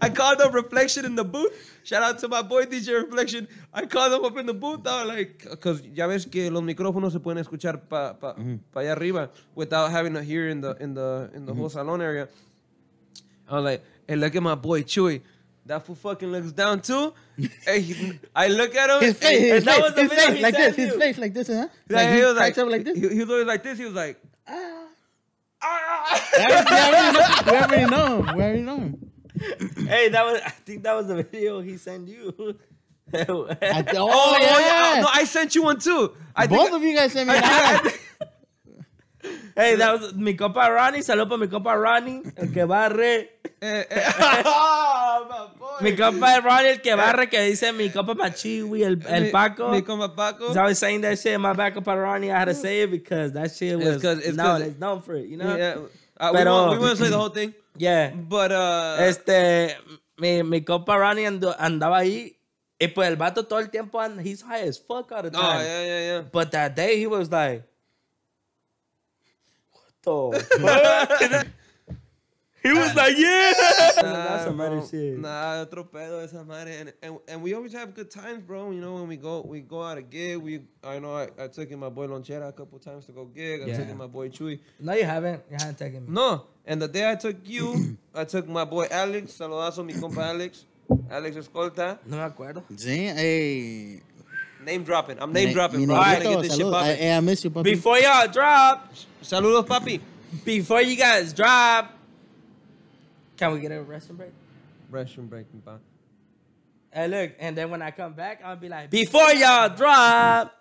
I called up Reflection in the booth. Shout out to my boy DJ Reflection. I called him up in the booth. I was like, because ya ves que los micrófonos se pueden escuchar para pa, pa allá arriba without having to hear in the, in the, in the whole salon area. I was like, hey, look at my boy Chewy. that fool fucking looks down too. he, I look at him. His face, and, his, and face, his face like this. His you. face like this, huh? Like, like he, he was like, up like this. He, he was always like this. He was like, ah. ah. Where are know him. Where are know him. Hey, that was. I think that was the video he sent you. oh, oh yeah. yeah. No, I sent you one too. I Both think, of you guys sent me. I, I, Hey, that was mi compa Ronnie. Saludos para mi compa Ronnie, el que barre. Eh, eh. Ah, mi compa Ronnie, el que eh. barre, que dice mi compa Machiwi, el, el Paco. Mi, mi compa Paco. I was saying that shit my backup about Ronnie. I had to say it because that shit was. It's it's no, it's known for it, you know? Yeah. Uh, Pero, we, won't, we say the whole thing. Yeah. But, uh. Este, mi, mi compa Ronnie and andaba ahí. Y pues el vato todo el tiempo, and he's high as fuck all the oh, time. Oh, yeah, yeah, yeah. But that day he was like. He was like, yeah. Nah, nah, otro pedo esa madre. And, and, and we always have good times, bro. You know, when we go we go out of gig, we I know I, I took in my boy Lonchera a couple times to go gig. I took in my boy Chuy. No, you haven't. You haven't taken me. No. And the day I took you, I took my boy Alex. Saludazo, mi compa Alex. Alex Escolta. No me acuerdo. Sí, hey. Name dropping. I'm name dropping, bro. I gotta get this shit popping. I miss you, Before y'all drop, saludos, papi. Before you guys drop, can we get a restroom break? Restroom break, bro. Hey, look, and then when I come back, I'll be like, before y'all drop,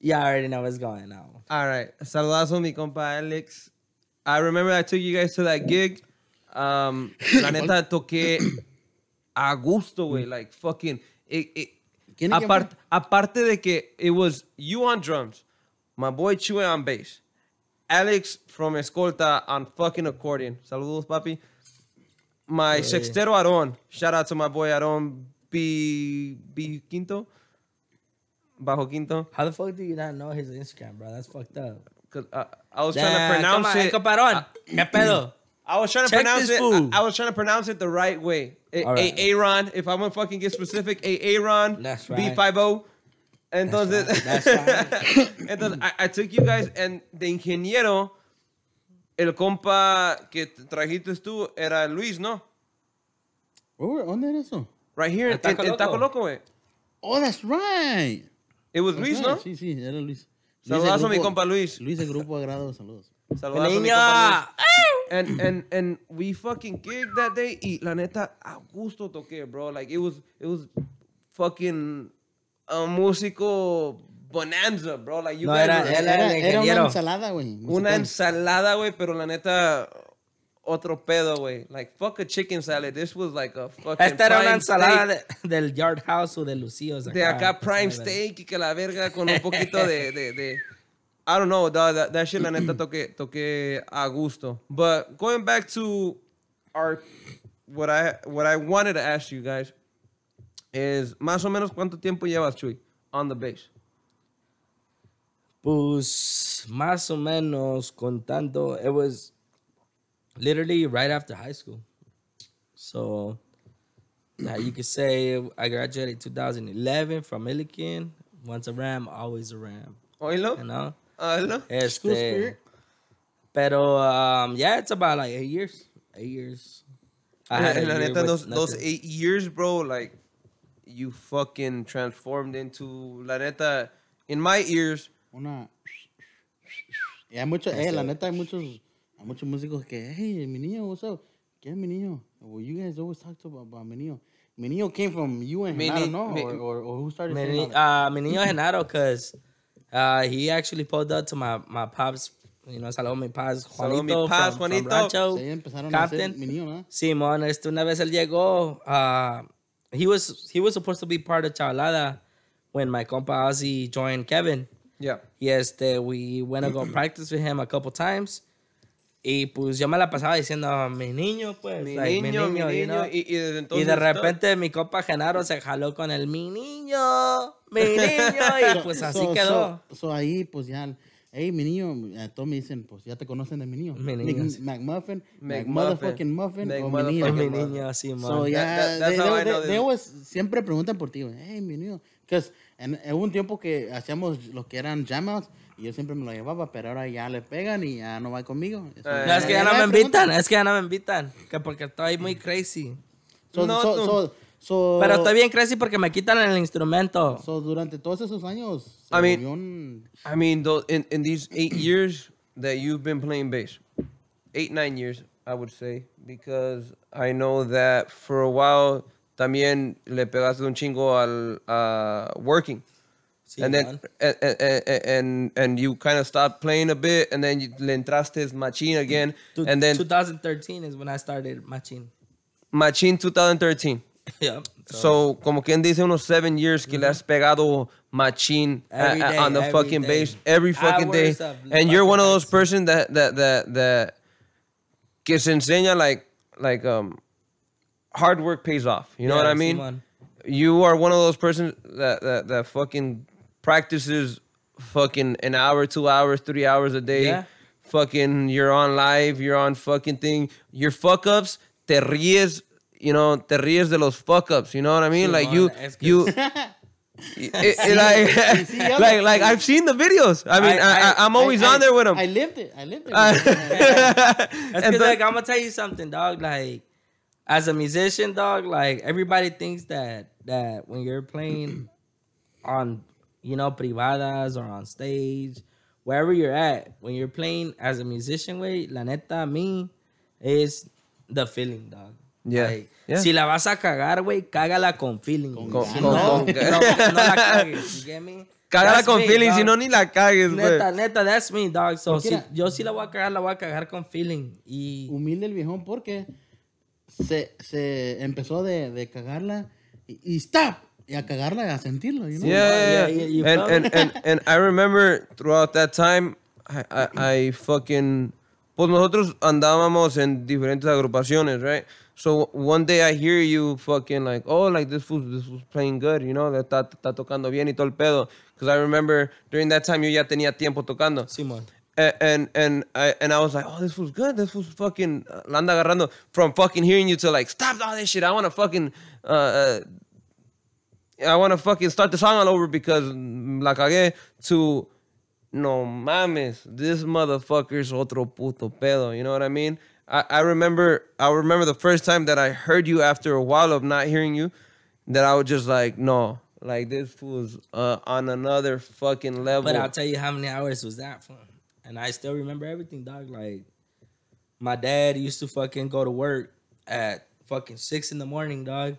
y'all already know what's going on. All right. Saludos, mi compa Alex. I remember I took you guys to that gig. Um, la neta toqué a gusto, güey. Like, fucking, it, it, aparte de que it was you on drums, my boy Chue on bass, Alex from Escolta on fucking accordion. Saludos, papi. My sextero Aaron. Shout out to my boy Aaron B, B Quinto. Bajo Quinto. How the fuck do you not know his Instagram, bro? That's fucked up. Uh, I, was trying to pronounce it. ¿Qué uh, pedo? I was trying to pronounce it. I, was trying to pronounce it the right way. A, a Aaron. If I'm gonna fucking get specific, a Aaron. B 5 O. Entonces, That's right. entonces I, I, took you guys and the ingeniero, el compa que trajiste tú era Luis, ¿no? Oh, ¿Dónde era eso? Right here, en Taco, Loco, güey. Oh, that's right. It was Luis, ¿no? Sí, sí, era Luis. Saludos a mi compa Luis. Luis del Grupo Agrado, saludos. Saludos And, and, we fucking that day y la neta, a gusto toqué, bro. Like, it was, it was fucking a músico bonanza, bro. Like, you no, guys, era, were, era, una ensalada, güey. Una ensalada, güey, pero la neta, otro pedo, güey. Like, fuck a chicken salad. This was like a fucking. Esta era una ensalada del Yard House o de Lucíos. Acá, de acá, prime steak y que la verga con un poquito de I don't know, dog, that, that shit la neta toque, toque a gusto. But going back to our, what I, what I wanted to ask you guys is, más o menos, ¿cuánto tiempo llevas, Chuy, on the bass? Pues, más o menos, contando, it was literally right after high school. So, now you could say I graduated 2011 from Milliken. Once a Ram, always a Ram. Oilo? Oh, you know? Uh, este, School Pero, um, yeah, it's about like eight years. Eight years. I yeah, and eh, year those, those eight years, bro, like, you fucking transformed into, la neta, in my ears. Una. Y hay muchos, eh, la neta, hay muchos, hay muchos músicos que, hey, mi niño, what's up? ¿Qué es mi niño? Well, you guys always talk about, about mi niño. Mi niño came from you and Genaro, no? Mi, or, or, or, who started mi, uh, mi niño Genaro, because. Uh, he actually pulled up to my, my pops, you know, Salome Paz, Juanito, Salome Paz, from, Juanito. From Rancho, sí, Captain. A ser ¿eh? Simón, este una vez él llegó. Uh, he was he was supposed to be part of Chalada when my compa Ozzy joined Kevin. Yeah. Yes, we went to go practice with him a couple times. Y pues yo me la pasaba diciendo, ah, mi niño, pues. Mi niño, mi niño. Y, de repente mi copa Genaro se jaló con el mi niño, mi niño. Y pues así quedó. So, ahí pues ya hey, mi niño, a todos me dicen, pues ya te conocen de mi niño. Mi niño. McMuffin, McMotherfucking Muffin, o mi niño. Mi niño, man. So, yeah, siempre preguntan por ti, hey, mi niño. Because en un tiempo que hacíamos lo que eran outs, y yo siempre me lo llevaba, pero ahora ya le pegan y ya no va conmigo. es eh, que ya no me invitan, es que ya no me invitan. Que porque estoy muy crazy. pero estoy bien crazy porque me quitan el instrumento. durante todos esos años. I mean, I mean in, these eight years that you've been playing bass, eight, nine years, I would say, because I know that for a while también le pegaste un chingo al working. Sí, and then and, and, and, and you kind of stopped playing a bit, and then you le entraste Machin again, Dude, and then 2013 is when I started Machin. Machin 2013. yeah. So, so, como quien dice, unos seven years que mm -hmm. le has pegado Machin eh, eh, day, on the fucking day. base every fucking Hours day, and you're one of those person that that that that que se enseña like like um hard work pays off. You know what I mean? You are one of those persons that that that fucking practices fucking an hour, two hours, three hours a day. Yeah. Fucking, you're on live, you're on fucking thing. Your fuck ups, te ríes, you know, te ríes de los fuck ups. You know what I mean? Sí, like you, you. It, it, like, like, like I've seen the videos. I mean, I, am always I, on there with them. I lived it. I lived it. That's because, like, I'm gonna tell you something, dog. Like, as a musician, dog, like everybody thinks that that when you're playing on you know, privadas or on stage, wherever you're at, when you're playing as a musician, way, la neta, me, is the feeling, dog. Yeah. Si la vas a cagar, güey, cágala con feeling. no, la cagues, you get me? Cágala con feeling, si no, ni la cagues, güey. Neta, neta, that's me, dog. So, yo sí si la voy a cagar, la voy a cagar con feeling. Y... Humilde el viejón porque se, se empezó de, de cagarla y, y stop, y a cagarla, a sentirlo. You know? Yeah, yeah, yeah. yeah and, and, and, and I remember throughout that time, I, I, I fucking. Pues nosotros andábamos en diferentes agrupaciones, right? So one day I hear you fucking like, oh, like this was this was playing good, you know, está, está tocando bien y todo el pedo. Because I remember during that time yo ya tenía tiempo tocando. Sí, man. And, and and I and I was like, oh, this was good. This was fucking la anda agarrando from fucking hearing you to like stop all this shit. I want to fucking uh, uh, I want to fucking start the song all over because mm, la cagué to no mames, this motherfucker's otro puto pedo. You know what I mean? I, I remember I remember the first time that I heard you after a while of not hearing you, that I was just like, no, like this fool's uh, on another fucking level. But I'll tell you how many hours was that for, and I still remember everything, dog. Like my dad used to fucking go to work at fucking six in the morning, dog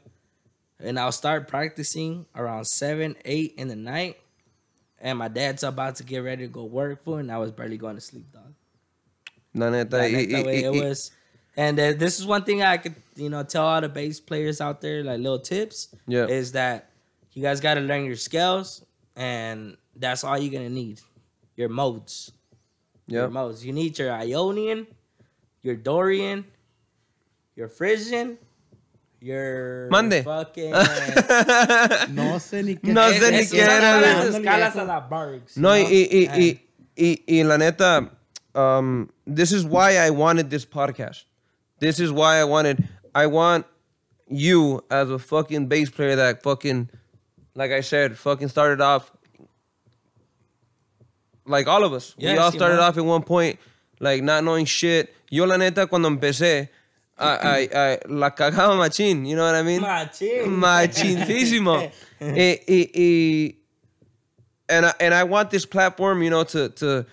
and I'll start practicing around seven, eight in the night. And my dad's about to get ready to go work for, and I was barely going to sleep, dog. No, no, that, it, it, was. And uh, this is one thing I could, you know, tell all the bass players out there, like little tips, yeah, is that you guys got to learn your scales, and that's all you're gonna need, your modes. Yeah, Your modes. You need your Ionian, your Dorian, your Frisian, your Mande. Fucking... no sé ni qué. No sé ni qué era. Escalas a la Barks. No, y, y, y, y, y la neta, um, this is why I wanted this podcast. This is why I wanted. I want you as a fucking bass player that fucking, like I said, fucking started off. Like all of us, we all started off at one point, like not knowing shit. Yo la neta cuando empecé. I, I, I, la cagaba machín, you know what I mean? Machín. Machintísimo. y, y, y, and, I, and I want this platform, you know, to, to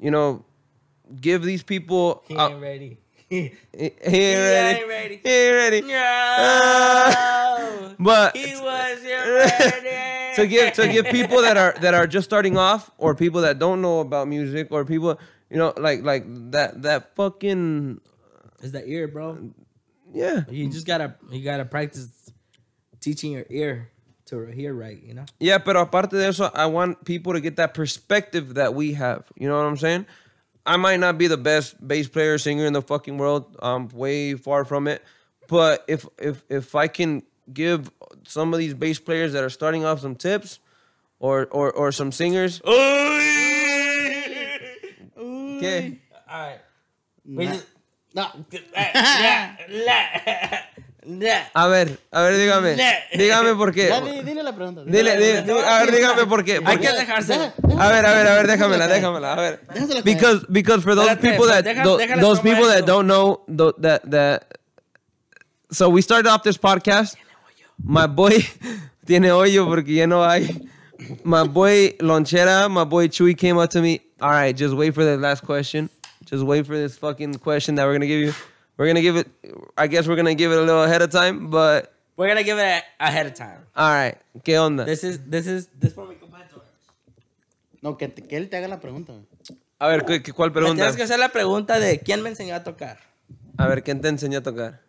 you know, give these people. He ain't ready. he, he, ain't he ready. ain't ready. He ain't ready. No. Uh, but he was ready. to give to give people that are that are just starting off, or people that don't know about music, or people you know like like that that fucking it's the ear, bro. Yeah. You just gotta you gotta practice teaching your ear to hear right, you know? Yeah, pero aparte de eso, I want people to get that perspective that we have. You know what I'm saying? I might not be the best bass player, singer in the fucking world. I'm way far from it. But if if if I can give some of these bass players that are starting off some tips or or, or some singers. Okay. All right. No. Eh, a ver, a ver, dígame. Dígame por qué. dile la pregunta. Dile, dile, dile, a ver, dígame por qué. Hay que dejarse. A ver, a ver, a ver, déjamela, déjamela, a ver. Because because for those people that those people that don't know that that so we started off this podcast. My boy tiene hoyo porque ya no hay. My boy lonchera, my boy Chuy came up to me. All right, just wait for the last question. Just wait for this fucking question that we're gonna give you. We're gonna give it. I guess we're gonna give it a little ahead of time, but we're gonna give it ahead of time. All right, ¿qué onda? This is this is this my we No, que, que él te haga la pregunta. A ver, ¿cuál pregunta? tienes que hacer la pregunta de quién me enseñó a tocar. A ver, ¿quién te enseñó a tocar?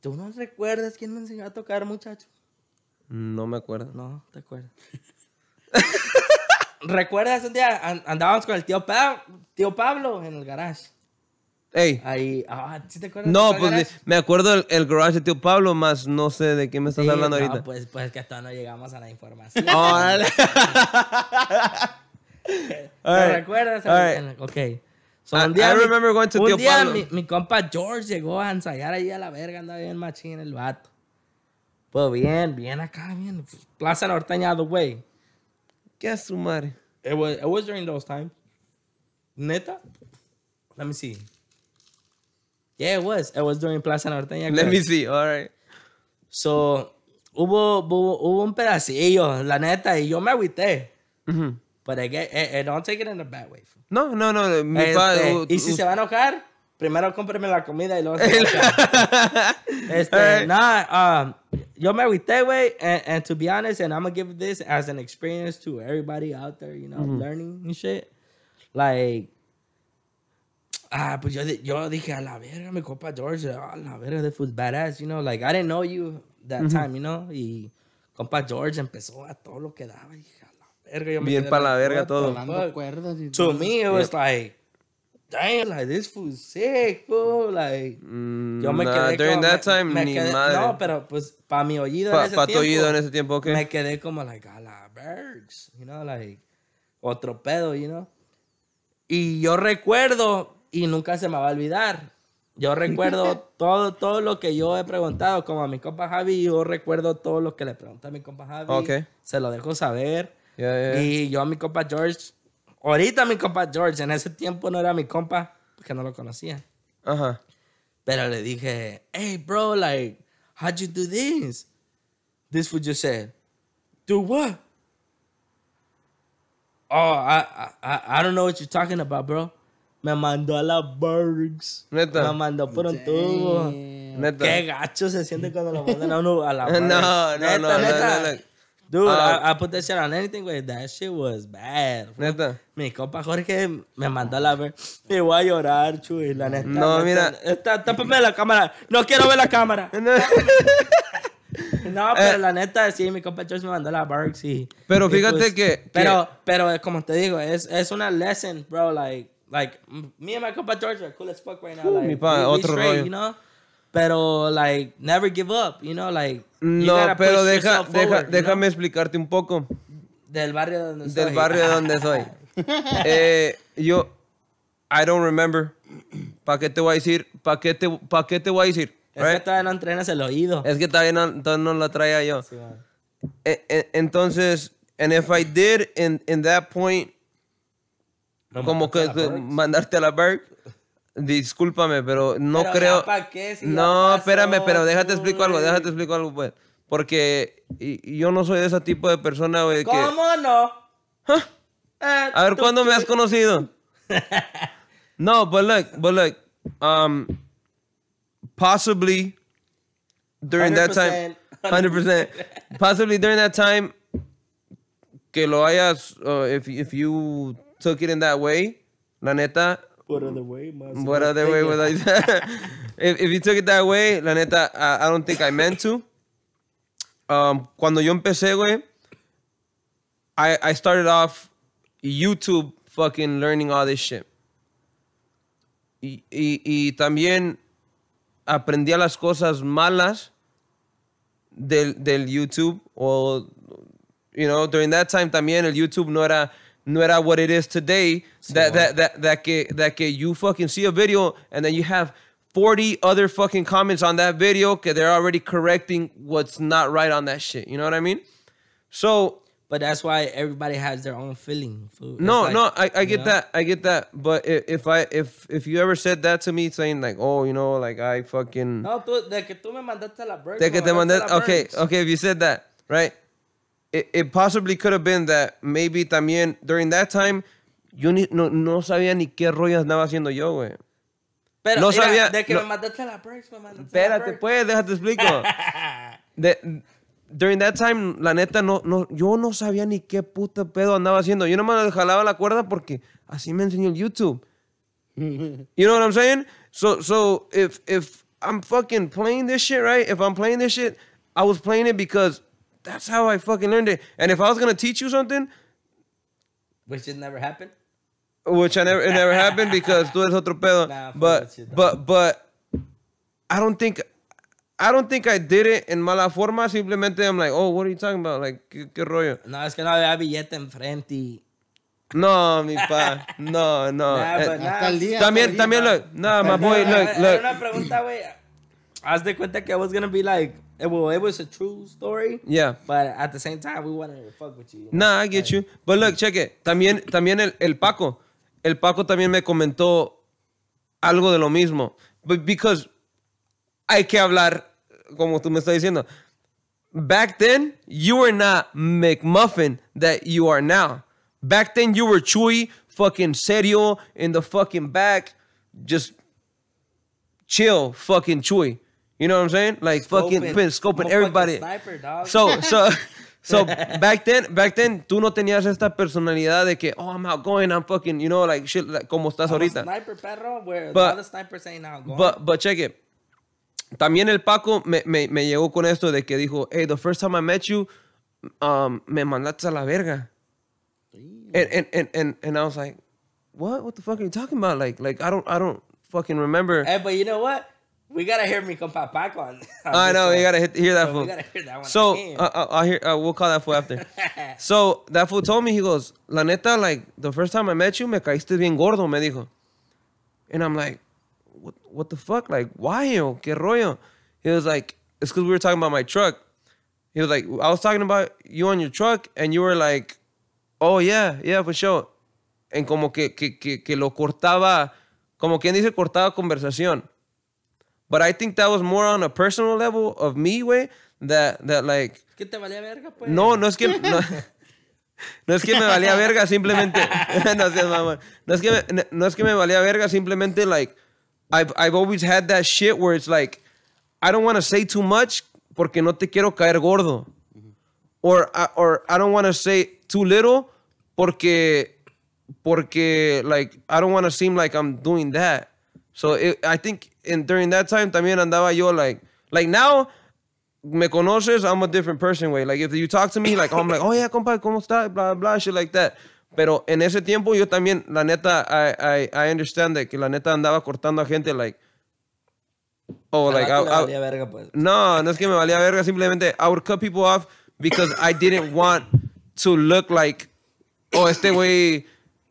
¿Tú no recuerdas quién me enseñó a tocar, muchacho? No me acuerdo. No, te acuerdas. ¿recuerdas un día andábamos con el tío, tío Pablo en el garage? Ey. Ahí, ah, ¿sí te acuerdas? No, pues me acuerdo el, garage de tío Pablo, más no sé de qué me estás hablando ahorita. Pues, pues que hasta no llegamos a la información. No, dale. recuerdas? un día, remember going to tío Mi, compa George llegó a ensayar ahí a la verga, andaba bien machín el vato. Pues bien, bien acá, bien. Plaza Norteñado, güey. ¿Qué es su madre? It was, was during those times. Neta? Let me see. Yeah, it was. It was during Plaza Norteña. Let me see. All right. So, hubo, hubo, hubo un pedacillo, la neta, y yo me agüité. Uh -huh. But I eh, eh, don't take it in a bad way. No, no, no. Mi padre, este, y si se va a enojar, primero cómpreme la comida y luego... este, nah, um, yo me agüité, güey, and, to be honest, and I'm gonna give this as an experience to everybody out there, you know, mm-hmm. learning and shit. Like, ah, pues yo, yo dije, a la verga, mi compa George, a la verga, de was badass, you know, like, I didn't know you that mm-hmm. time, you know, y compa George empezó a todo lo que daba, dije, a la verga. Yo Bien para la verga todo. Cuerdas y to todo. me, it was like, damn, like this is sick, Like, mm, yo me quedé during como, that time, ni madre. No, pero pues para mi oído en ese tiempo. Para tu oído en ese tiempo, qué? Me quedé como, like, a la bergs, you know, like, otro pedo, you know. Y yo recuerdo, y nunca se me va a olvidar, yo recuerdo todo, todo lo que yo he preguntado, como a mi compa Javi, yo recuerdo todo lo que le pregunté a mi compa Javi. Okay. Se lo dejo saber. Y yo a mi compa George ahorita mi compa George, en ese tiempo no era mi compa, porque no lo conocía. Pero le dije, hey, bro, like, how'd you do this? This would just said, do what? Oh, I, I, I don't know what you're talking about, bro. Me mandó a la Bergs. Me mandó por un tubo. Qué gacho se siente cuando lo mandan a uno a la No, no, no, no, no. Dude, a ah, I, I, put that shit on anything, güey. That shit was bad. Neta. Mi compa Jorge me mandó la ver. Me voy a llorar, chuy. La neta. No, mira. Está, tápame la cámara. No quiero ver la cámara. No, eh. pero la neta, sí, mi compa George me mandó la ver, sí. Pero fíjate pues, que. Pero, pero eh, como te digo, es, es una lesson, bro. Like, like, me y mi compa George are cool as fuck right now. Uh, like, mi pa, otro straight, rollo. Pero, like, never give up, you know, like. No, pero deja, deja déjame explicarte un poco. Del barrio donde Del soy. barrio donde soy. eh, yo, I don't remember. ¿Para qué te voy a decir? pa qué, te, pa qué te voy a decir? Es que todavía no entrenas el oído. Es que todavía no, no lo traía yo. E, e, entonces, and if I did, in, in that point, como que, mandarte a la Berg. Discúlpame, pero no creo. no, espérame, pero déjate explicar algo, déjate explicar algo, pues. Porque yo no soy de ese tipo de persona, güey. ¿Cómo que... no? Eh, A ver, ¿cuándo me has conocido? no, but look, but look. Um, possibly during that time. 100%. 100%. Possibly during that time que lo hayas, uh, if, if you took it in that way, la neta, What other way? What other way would I? if, if you took it that way, la neta, I, don't think I meant to. Um, cuando yo empecé, güey, I, I started off YouTube fucking learning all this shit. Y, y, y también aprendía las cosas malas del, del YouTube. O, you know, during that time también el YouTube no era no era what it is today. So that, that that that que, that que you fucking see a video and then you have 40 other fucking comments on that video. Okay, they're already correcting what's not right on that shit. You know what I mean? So but that's why everybody has their own feeling. It's no, like, no, I, I get know? that. I get that. But if, if, I if if you ever said that to me saying like, "Oh, you know, like I fucking No, tú, de que tú me mandaste la bird. De que te mandaste, okay, okay, if you said that, right? it, it possibly could have been that maybe también during that time yo ni, no, no sabía ni qué rollo andaba haciendo yo, güey. Pero no sabía. De que me mandaste la perks, Espérate, pues, déjate explico. during that time, la neta, no, no, yo no sabía ni qué puta pedo andaba haciendo. Yo nomás jalaba la cuerda porque así me enseñó el YouTube. you know what I'm saying? So, so if, if I'm fucking playing this shit, right? If I'm playing this shit, I was playing it because That's how I fucking learned it. And if I was gonna teach you something, which it never happened, which I never it never happened because tú eres otro pedo. Nah, but but but I don't think I don't think I did it in mala forma. Simplemente I'm like, oh, what are you talking about? Like, qué, qué rollo. No, es que no había billete enfrente. No, mi pa. No, no. Nah, but eh, nah. También, también, look. Nah, my boy, look, look. Una pregunta, güey. haz de cuenta que I was gonna be like, it, eh, well, it was a true story. Yeah. But at the same time, we wanted to fuck with you. Nah, I get you. But look, check it. También, también el, Paco. El Paco también me comentó algo de lo mismo. But because hay que hablar, como tú me estás diciendo. Back then, you were not McMuffin that you are now. Back then, you were chewy, fucking serio, in the fucking back, just chill, fucking chewy. You know what I'm saying? Like fucking scoping, scoping everybody. Sniper, dog. So so so back then back then tú no tenías esta personalidad de que oh I'm outgoing I'm fucking you know like shit like, como estás I'm ahorita. sniper perro where but, the snipers ain't outgoing. But but check it. También el Paco me, me, me llegó con esto de que dijo, hey, the first time I met you, um, me mandaste a la verga. And, and, and, and, and I was like, what? What the fuck are you talking about? Like, like I don't, I don't fucking remember. Hey, eh, but you know what? We gotta hear me con back on. I know you gotta hit, hear that so fool. We gotta hear that one. So uh, uh, I'll hear. Uh, we'll call that fool after. so that fool told me he goes, "La neta, like the first time I met you, me caíste bien gordo," me dijo, and I'm like, "What? What the fuck? Like why? Yo? ¿Qué rollo?" He was like, "It's because we were talking about my truck." He was like, "I was talking about you on your truck, and you were like, oh yeah, yeah for sure," and como que que que, que lo cortaba, como quien dice cortaba conversación. But I think that was more on a personal level of me, way that that like. ¿Qué te valía verga, pues? No, no es que no, no es que me valía verga, simplemente no seas mamá. No es que me, no, es que me valía verga, simplemente like I've I've always had that shit where it's like I don't want to say too much porque no te quiero caer gordo. Or I, uh, or I don't want to say too little porque porque like I don't want to seem like I'm doing that. So it, I think and during that time también andaba yo like, like now, me conoces, I'm a different person, way. Like if you talk to me, like I'm like, oh yeah, compadre, ¿cómo está? Blah, blah, shit like that. Pero en ese tiempo yo también, la neta, I, I, I understand that, que la neta andaba cortando a gente, like, oh, like, I, pues. no, no es que me valía verga, simplemente I would cut people off because I didn't want to look like, oh, este güey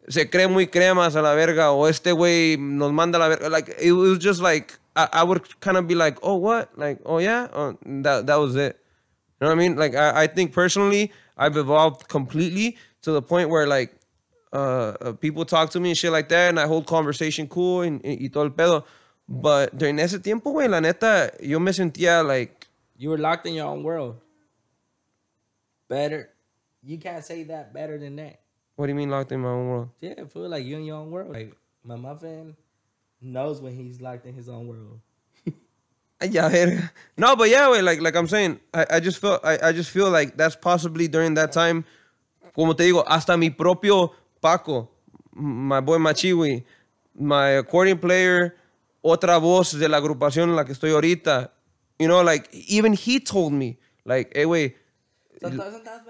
se cree muy cremas a la verga o este güey nos manda a la verga. Like, it was just like, I, I would kind of be like, oh, what? Like, oh, yeah? Oh, that, that was it. You know what I mean? Like, I, I think personally, I've evolved completely to the point where, like, uh, uh, people talk to me and shit like that, and I hold conversation cool and, and, y todo el pedo. But during ese tiempo, güey, la neta, yo me sentía like. You were locked in your own world. Better. You can't say that better than that. What do you mean locked in my own world? Yeah, feel like you in your own world. Like my muffin knows when he's locked in his own world. yeah, no, but yeah, wait, like like I'm saying, I, I just feel I, I just feel like that's possibly during that time, como te digo, hasta mi propio Paco, my boy Machiwi, my accordion player, otra voz de la agrupación en la que estoy ahorita. You know, like even he told me, like, hey, wait. Sometimes, sometimes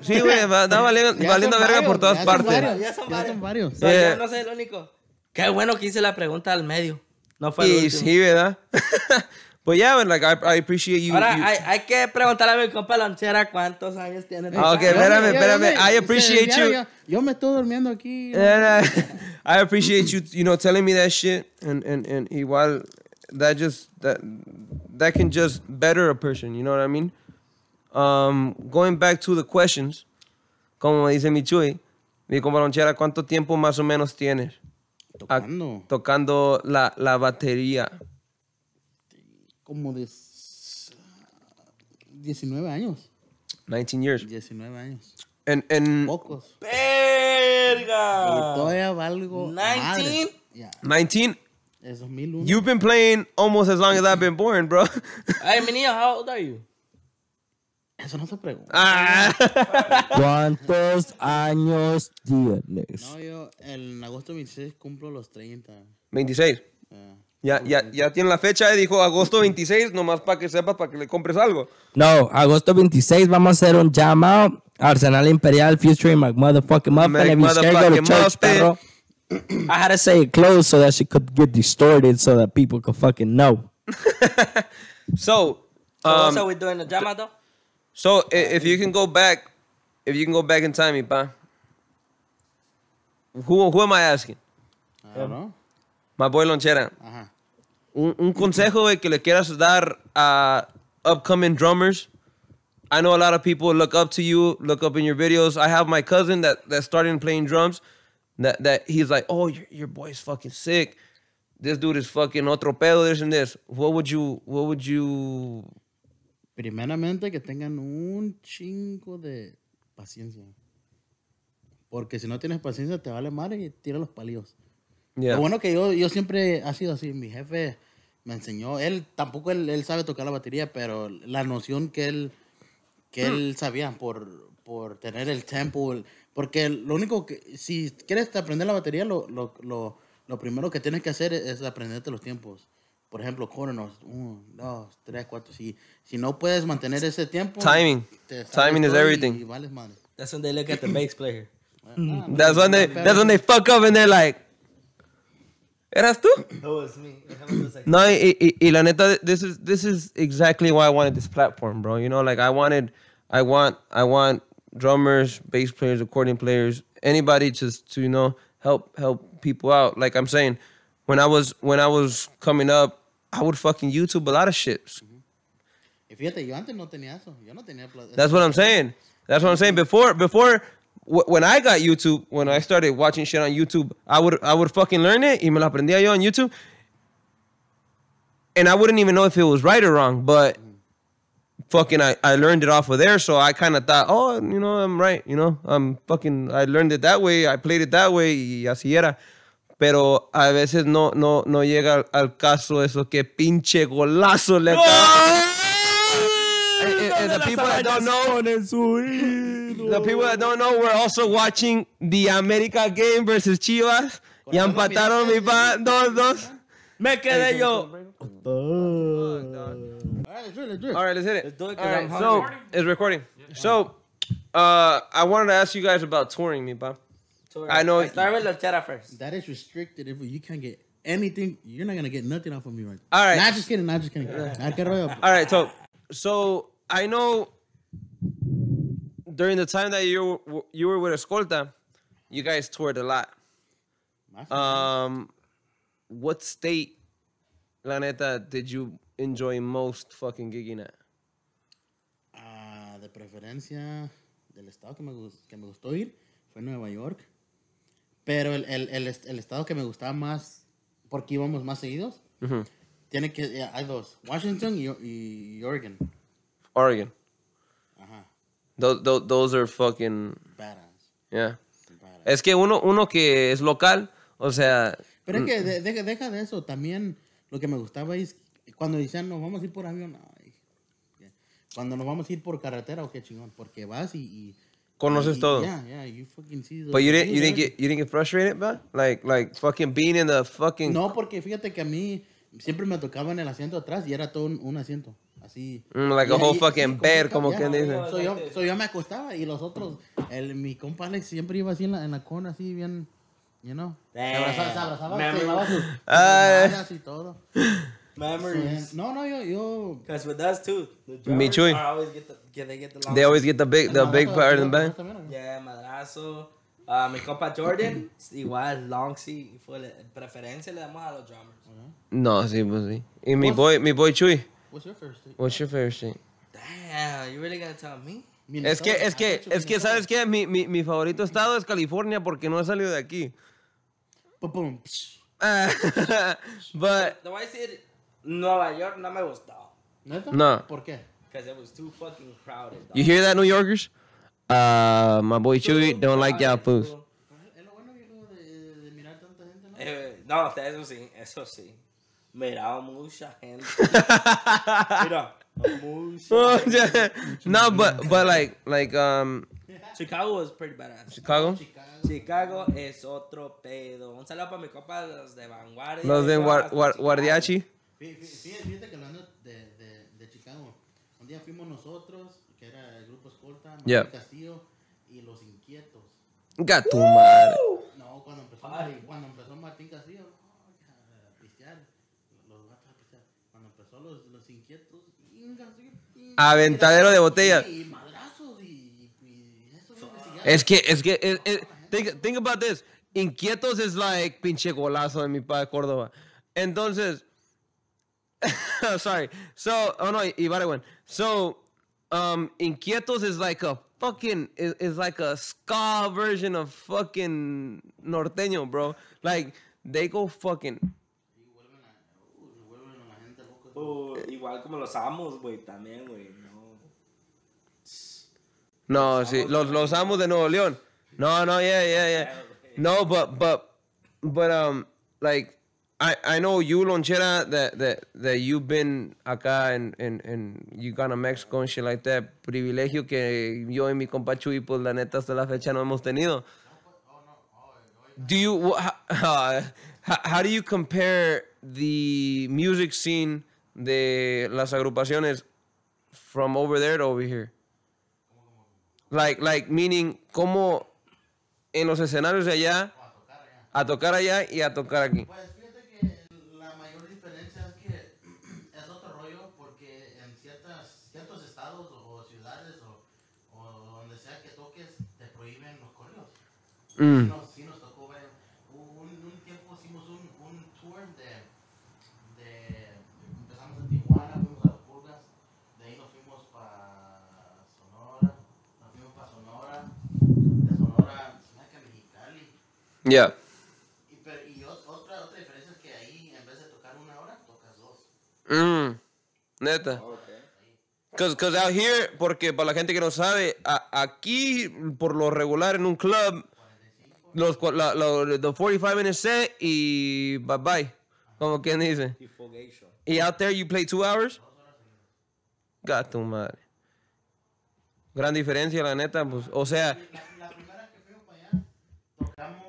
Sí, güey, va valiendo, valiendo verga por todas partes. ya son varios. Ya son varios. No, eh, no soy el único. Qué bueno que hice la pregunta al medio. No fue y, Sí, ¿verdad? pues ya, yeah, like, I, appreciate you. Ahora, Hay, que preguntarle a mi compa Lanchera cuántos años tiene. Ah, okay, ok, espérame, espérame. I appreciate you. Yo, me estoy durmiendo aquí. Eh, I appreciate you, you know, telling me that shit. And, and, and igual, that just, that, that can just better a person, you know what I mean? um, going back to the questions, como dice Michui, mi compañera, ¿cuánto tiempo más o menos tienes tocando, ah, tocando la, la, batería? Como de 19 años. 19 years. 19 años. En, en Pocos. ¡Verga! valgo. 19? 19? Es You've been playing almost as long as I've been born, bro. Ay, hey, Menino, how old are you? Eso no se pregunta. Ah. ¿Cuántos años tienes? No, yo en agosto 26 cumplo los 30. 26. Ah. Ya, ya, ya tiene la fecha, eh, dijo agosto 26, nomás para que sepas, para que le compres algo. No, agosto 26 vamos a hacer un out Arsenal Imperial Future my Motherfucking Muffin. Mac if motherfucking perro I had to say it close so that she could get distorted so that people could fucking know. so, um, so, are we doing a llamado? So if you can go back, if you can go back in time, Ipa, who, who am I asking? I don't know. My boy Lonchera. Ajá. Uh-huh. Un, un consejo que le quieras dar a upcoming drummers. I know a lot of people look up to you, look up in your videos. I have my cousin that that started playing drums. That that he's like, oh, your your is fucking sick. This dude is fucking otro pedo, this and this. What would you what would you primeramente que tengan un chingo de paciencia. Porque si no tienes paciencia, te vale mal y tira los palillos. Lo bueno que yo, yo siempre ha sido así. Mi jefe me enseñó. Él tampoco él, sabe tocar la batería, pero la noción que él, que él hmm. sabía por, por tener el tempo. porque lo único que. Si quieres aprender la batería, lo, primero que tienes que hacer es aprenderte los tiempos. por ejemplo, córrenos, uno, dos, tres, cuatro. Si, si no puedes mantener ese tiempo. Timing. Timing is everything. Y, y vales madre. That's when they look at the bass player. that's when they that's when they fuck up and they're like. ¿Eras tú? No, me. no, y, la neta, this is this is exactly why I wanted this platform, bro. You know, like I wanted, I want, I want drummers, bass players, accordion players, anybody just to you know help help people out. Like I'm saying, when I was when I was coming up, I would fucking YouTube a lot of shit. That's what I'm saying. That's what I'm saying. Before, before, when I got YouTube, when I started watching shit on YouTube, I would, I would fucking learn it. Y me lo aprendía yo on YouTube. And I wouldn't even know if it was right or wrong, but fucking, I, I learned it off of there. So I kind of thought, oh, you know, I'm right. You know, I'm fucking, I learned it that way. I played it that way. Y así era. pero a veces no, no, no llega al, caso eso que pinche golazo le ¡Ah! eh, eh, the people that don't know, the people don't know, we're also watching the America game versus Chivas. Y empataron mi pa, dos, dos. Me quedé yo. Oh, All right, let's hit it. All it's recording. So, uh, I wanted to ask you guys about touring, me pa. I know. I start with Lochera first. That is restricted. If you can't get anything, you're not gonna get nothing off of me, right? All right. Not just kidding. Not just kidding. All right. So, so I know during the time that you were, you were with Escolta, you guys toured a lot. Um, what state, la neta, did you enjoy most fucking gigging at? Uh, de preferencia, del estado que me, que me gustó ir fue Nueva York. Pero el, el, el, estado que me gustaba más, porque íbamos más seguidos, tiene que, eh, hay dos, Washington y, Oregon. Oregon. Ajá. Those, those, are fucking... Badass. Yeah. Es que uno, uno que es local, o sea... Pero es que mm. deja de eso, también lo que me gustaba es cuando decían, nos vamos a ir por avión, cuando nos vamos a ir por carretera, o qué chingón, porque vas y Conoces todo. Yeah, you fucking But you didn't, you didn't get, you didn't get frustrated, bro. Like, like fucking being in the fucking. No, porque fíjate que a mí siempre me tocaba en el asiento atrás y era todo un, un asiento, así. Mm, like a whole fucking sí, como, quien dice. So yo, so yo, me acostaba y los otros, el, mi compa siempre iba así en la, en la cona, así bien, you know. Se abrazaba, abrazaba, se sus, y todo memories. No, no, yo, yo. Because with us too, the Me too. they always get the big, the big part in the band. Yeah, madrazo. Uh, mi compa Jordan, igual, long si, fue preferencia le damos a los drummers. No, sí, pues sí. Y mi boy, mi boy Chuy. What's your favorite state? What's your favorite state? Damn, you really gotta tell me? Es que, es que, es que, ¿sabes qué? Mi, mi, mi favorito estado es California porque no he salido de aquí. Pum, pum. But, but, the I said Nueva York no me gustó. ¿Neta? No. ¿Por qué? Because it was too fucking crowded. Dog. You hear that, New Yorkers? Uh, my boy Chewy don't like y'all fools. Eh, no, eso sí, eso sí. Miraba mucha gente. Mira, oh, no, but but like like um. Chicago was pretty badass. Chicago. Chicago es otro pedo. Un saludo para mi copa los de vanguardia. Los de guar, guar, Guardiachi. Fíjate, fíjate que hablando de, de, de, Chicago, un día fuimos nosotros, que era el grupo Escolta, Martín Castillo y Los Inquietos. Gato No, cuando empezó, Martín, cuando empezó Castillo, los gatos a pistear. Cuando empezó Los, los Inquietos, Aventadero de botella. Y madrazos y, Es que, es que, think, about this. Inquietos es like pinche golazo de mi padre Córdoba. Entonces, Sorry. So, oh no, went. So, um, Inquietos is like a fucking is, is like a ska version of fucking norteño, bro. Like they go fucking. Oh, los No, no sí, los, los amos de Nuevo León. No, no, yeah, yeah, yeah. No, but, but, but, um, like, I, I know you, Lonchera, that, that, that you've been acá en and, and you gone Mexico and shit like that. Privilegio que yo y mi compa Chuy, pues la neta hasta la fecha no hemos tenido. Do you, how, do you compare the music scene de las agrupaciones from over there to over here? Like, like, meaning, como en los escenarios de allá, a tocar allá y a tocar aquí. Mm. sí nos tocó ver. Un, un tiempo hicimos un, tour de, de, Empezamos en Tijuana, fuimos a Las Burgas, de ahí nos fuimos para Sonora, nos fuimos para Sonora, de Sonora, que Mexicali. Ya. Y, y otra, diferencia es que ahí, en vez de tocar una hora, tocas dos. Mm. Neta. Ah, out here, porque para la gente que no sabe, aquí por lo regular en un club los, la, la, los 45 minute set y bye bye. Como quien dice. Y out there you play two hours. Gato madre. Gran diferencia, la neta. Pues, o sea. La, la primera que fuimos para allá, tocamos,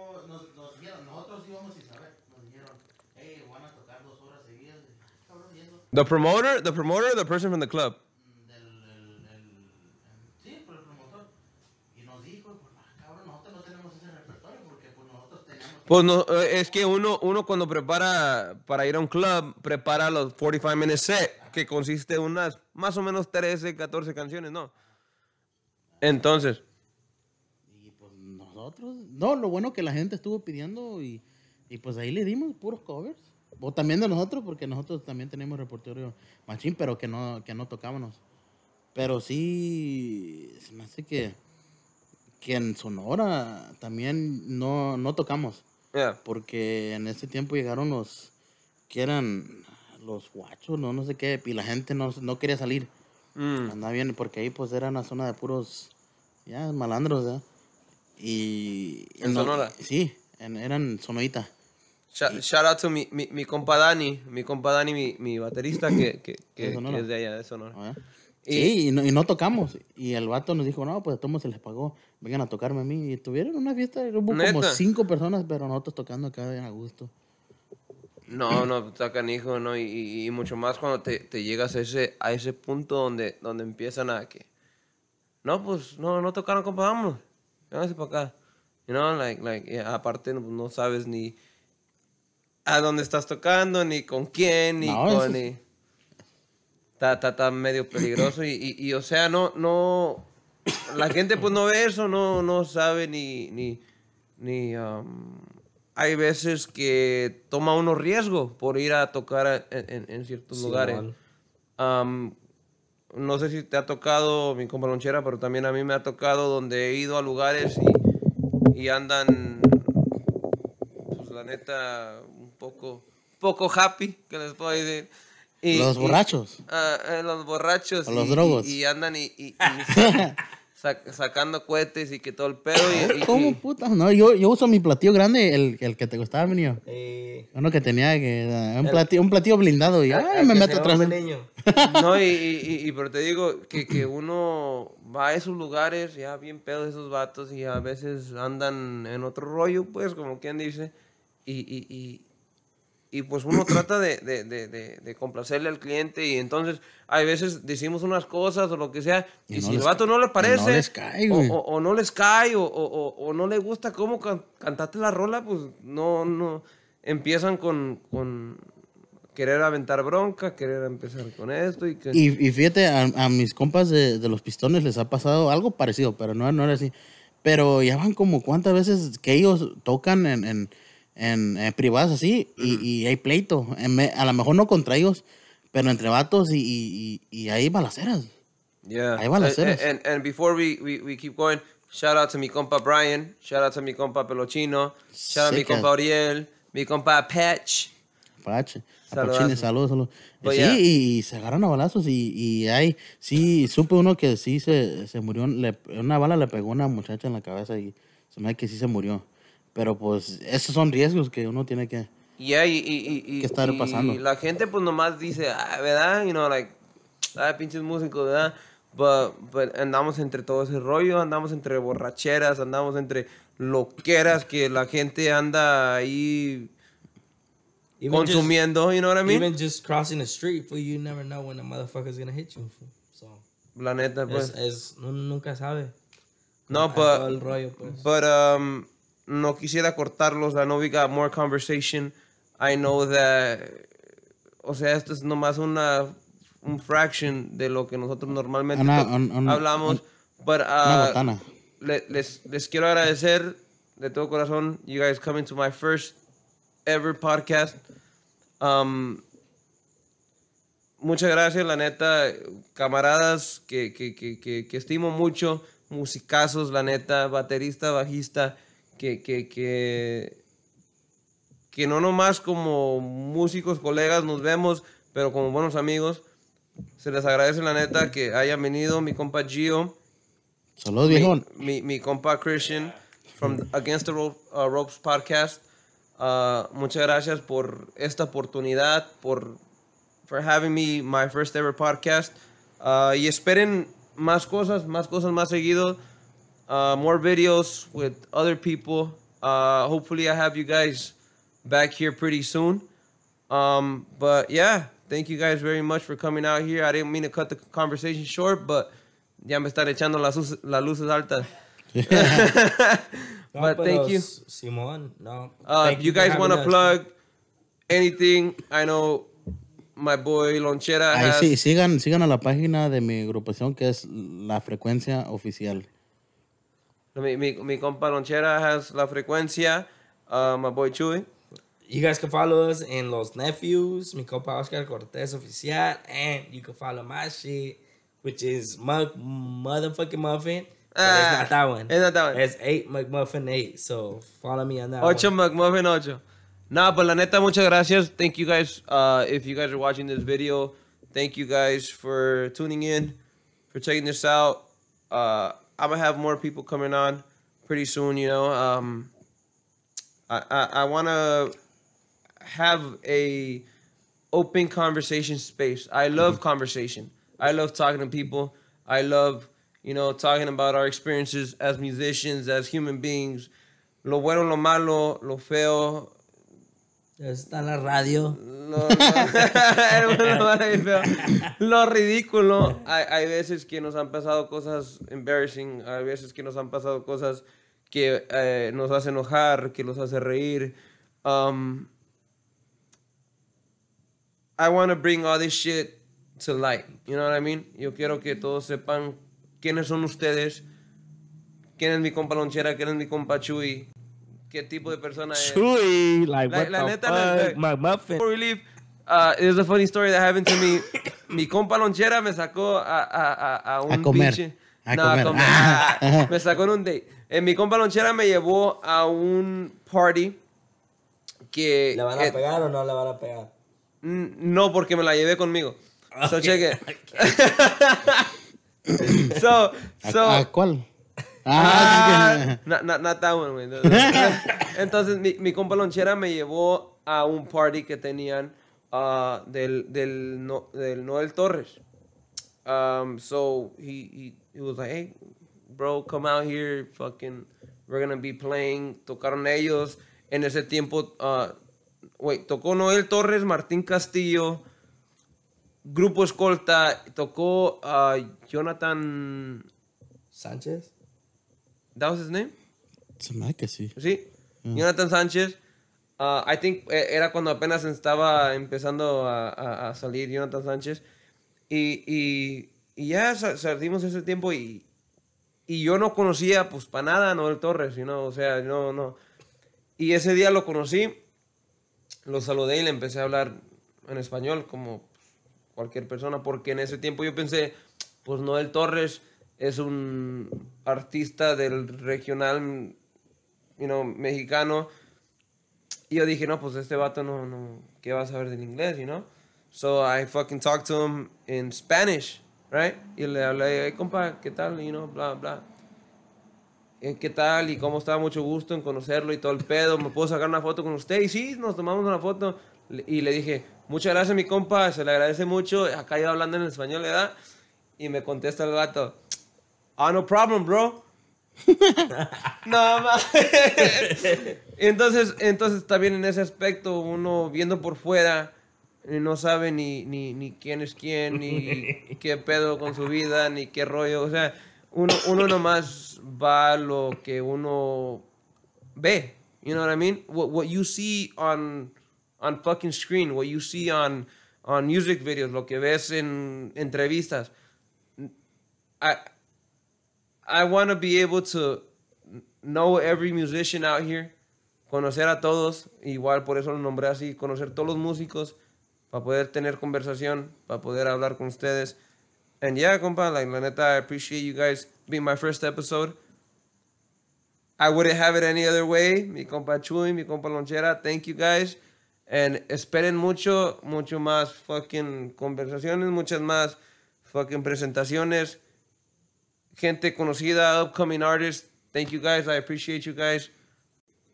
The promoter, the promoter, the person from the club. Pues no, eh, es que uno, uno cuando prepara para ir a un club, prepara los 45 minutes set, que consiste en unas más o menos 13, 14 canciones, ¿no? Entonces. Y pues nosotros, no, lo bueno que la gente estuvo pidiendo y, y pues ahí le dimos puros covers. O también de nosotros, porque nosotros también tenemos repertorio machín, pero que no, que no tocábamos. Pero sí, se me hace que, que en Sonora también no, no tocamos. Porque en ese tiempo llegaron los que eran los guachos, no, no sé qué, y la gente no, no quería salir. Mm. bien, porque ahí pues era una zona de puros, ya, malandros, Y... ¿En Sonora? Sí, eran Sonorita. Shout, out to mi, mi, mi compa Dani, mi compa Dani, mi, mi baterista que, que, es de allá, de Sonora. Y, y no, tocamos. Y el vato nos dijo, no, pues a todos se les pagó, vengan a tocarme a mí. Y tuvieron una fiesta, de como cinco personas, pero no nosotros tocando cada bien a gusto. No, no, sacan hijo, ¿no? Y, mucho más cuando te, llegas a ese, a ese punto donde, donde empiezan a que... No, pues, no, no tocaron, compa, vamos para acá. You know, like, like, aparte pues, no, sabes ni a dónde estás tocando, ni con quién, ni con está, medio peligroso y, y, o sea, no, no, la gente pues no ve eso, no, no sabe ni, ni, hay veces que toma uno riesgo por ir a tocar en, ciertos lugares. no sé si te ha tocado, mi compañera, pero también a mí me ha tocado donde he ido a lugares y, y andan, pues la neta, un poco, poco happy, que les puedo decir. Ah, eh, los borrachos. los borrachos. O los drogos. Y, andan y, sacando cohetes y que todo el pedo. Y, ¿Cómo puta? No, yo, yo uso mi platillo grande, el, el que te gustaba, niño. Eh, uno que tenía que. Ah, un, platillo, un platillo blindado y ay, me meto atrás. Niño. No, y, pero te digo que, que uno va a esos lugares, ya bien pedo esos vatos y a veces andan en otro rollo, pues, como quien dice. y, y pues uno trata de, de, de, de, complacerle al cliente y entonces hay veces decimos unas cosas o lo que sea y, si el vato no le parece no les cae, o, no les cae o, no le gusta cómo cantaste la rola, pues no, no, empiezan con, con querer aventar bronca, querer empezar con esto y Y, fíjate, a, mis compas de, los pistones les ha pasado algo parecido, pero no, no era así. Pero ya van como cuántas veces que ellos tocan en en, en eh, privadas así y, hay pleito. a lo mejor no contra ellos, pero entre vatos y, y, hay balaceras. Yeah. Hay balaceras. And, and, and before we, we, keep going, shout out to mi compa Brian, shout out to mi compa Pelochino, shout out a mi compa Ariel, mi compa Patch. Patch. Saludos, saludos. Sí, y se agarran a balazos y, y hay, sí, supe uno que sí se, se murió, le, una bala le pegó a una muchacha en la cabeza y se me da que sí se murió. Pero pues esos son riesgos que uno tiene que, y, y, y, que estar pasando. Y la gente pues nomás dice, ah, ¿verdad? You know, like, ah, pinches músicos, ¿verdad? But, but andamos entre todo ese rollo, andamos entre borracheras, andamos entre loqueras que la gente anda ahí consumiendo, you know what I mean? Even just crossing the street, you never know when a motherfucker's gonna hit you, So, la neta, pues. Es, es, nunca sabe. No, pero... pues. um, no quisiera cortarlos. I know we got more conversation. I know that, o sea, esto es nomás una un fraction de lo que nosotros normalmente hablamos. ...pero... Uh, les, quiero agradecer de todo corazón, you guys coming to my first ever podcast. Um, muchas gracias, la neta, camaradas que, que, estimo mucho, musicazos, la neta, baterista, bajista que, que, que, que no nomás como músicos, colegas nos vemos, pero como buenos amigos. Se les agradece la neta que hayan venido mi compa Gio. Saludos, viejón. Mi, mi, compa Christian from Against the uh, Ropes, Podcast. Uh, muchas gracias por esta oportunidad, por for having me my first ever podcast. Uh, y esperen más cosas, más cosas más seguido. uh, more videos with other people. Uh, hopefully, I have you guys back here pretty soon. Um, but yeah, thank you guys very much for coming out here. I didn't mean to cut the conversation short, but ya me están echando las, las luces altas. but thank you, Simon. No, uh, you, you guys want to plug anything? I know my boy Lonchera. Has... Ay, sí, sigan, sigan a la página de mi agrupación que es La Frecuencia Oficial. Mi, mi, mi compa Lonchera has La Frecuencia, uh, my boy Chuy. You guys can follow us in Los Nephews, mi compa Oscar Cortez Oficial, and you can follow my shit, which is Mug Motherfucking Muffin. Ah, it's not that one. It's not that one. It's 8 McMuffin 8, so follow me on that 8 McMuffin 8. Nah, but la neta, muchas gracias. Thank you guys. Uh, if you guys are watching this video, thank you guys for tuning in, for checking this out. Uh, I'm gonna have more people coming on pretty soon. You know, um, I, I, I want to have a open conversation space. I love mm-hmm. conversation. I love talking to people. I love you know talking about our experiences as musicians, as human beings. Lo bueno, lo malo, lo feo, Está la radio. Lo ridículo. Hay, veces que nos han pasado cosas embarrassing. Hay veces que nos han pasado cosas que eh, nos hacen enojar, que nos hace reír. Um, I want to bring all this shit to light. You know what I mean? Yo quiero que todos sepan quiénes son ustedes, quién es mi compa Lonchera, quién es mi compa Chuy, qué tipo de persona es. like, what la the neta, fuck, McMuffin. Relief, uh, it a funny story that happened to me. Mi compa lonchera me sacó a, a, a, a un a comer. Pinche, a no, comer. A comer. Ah, ah, me sacó en un date. En eh, mi compa lonchera me llevó a un party que... ¿La eh, van a pegar o no la van a pegar? No, porque me la llevé conmigo. So, so, ¿A cuál? Ah, that güey. Entonces, mi, mi compa lonchera me llevó a un party que tenían ah, del, del, Noel Torres. Um, so he, he, was like, hey, bro, come out here, fucking, we're gonna be playing. Tocaron ellos. En ese tiempo, ah, güey, tocó Noel Torres, Martín Castillo, Grupo Escolta, tocó uh, Jonathan. Sánchez. That was his name? quedado sí. Sí. Ah. Jonathan Sánchez. Uh, I think eh, era cuando apenas estaba empezando a, a, salir Jonathan Sánchez. Y, y, y ya salimos ese tiempo y, y yo no conocía pues para nada a Noel Torres, sino o sea, no, no. Y ese día lo conocí, lo saludé y le empecé a hablar en español como cualquier persona, porque en ese tiempo yo pensé, pues Noel Torres es un artista del regional you know, mexicano. Y yo dije, no, pues este vato no, no, ¿qué va a saber del inglés, you know? So I fucking talked to him in Spanish, right? Y le hablé, hey, compa, ¿qué tal? You know, bla, bla. Eh, ¿Qué tal? ¿Y cómo estaba, Mucho gusto en conocerlo y todo el pedo. ¿Me puedo sacar una foto con usted? Y sí, nos tomamos una foto. Y le dije, muchas gracias, mi compa, se le agradece mucho. Acá iba hablando en español, da, Y me contesta el vato, Ah, no problem, bro. Nada más. entonces, entonces también en ese aspecto, uno viendo por fuera, eh, no sabe ni, ni, quién es quién, ni qué pedo con su vida, ni qué rollo. O sea, uno, uno nomás va a lo que uno ve. You know what I mean? What, what you see on, on fucking screen, what you see on, on music videos, lo que ves en entrevistas. I want to be able to know every musician out here, conocer a todos, igual por eso lo nombré así, conocer todos los músicos para poder tener conversación, para poder hablar con ustedes. And yeah, compa, la neta, I appreciate you guys being my first episode. I wouldn't have it any other way. Mi compa Chuy, mi compa Lonchera, thank you guys. And esperen mucho, mucho más fucking conversaciones, muchas más fucking presentaciones gente conocida, upcoming artists. Thank you guys. I appreciate you guys.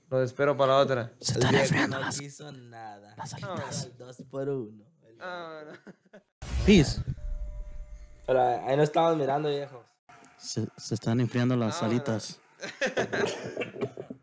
Los espero para otra. Se están enfriando las, hizo nada. las alitas. dos por uno. Peace. Pero ahí no estamos mirando, viejos. Se, están enfriando las salitas. alitas.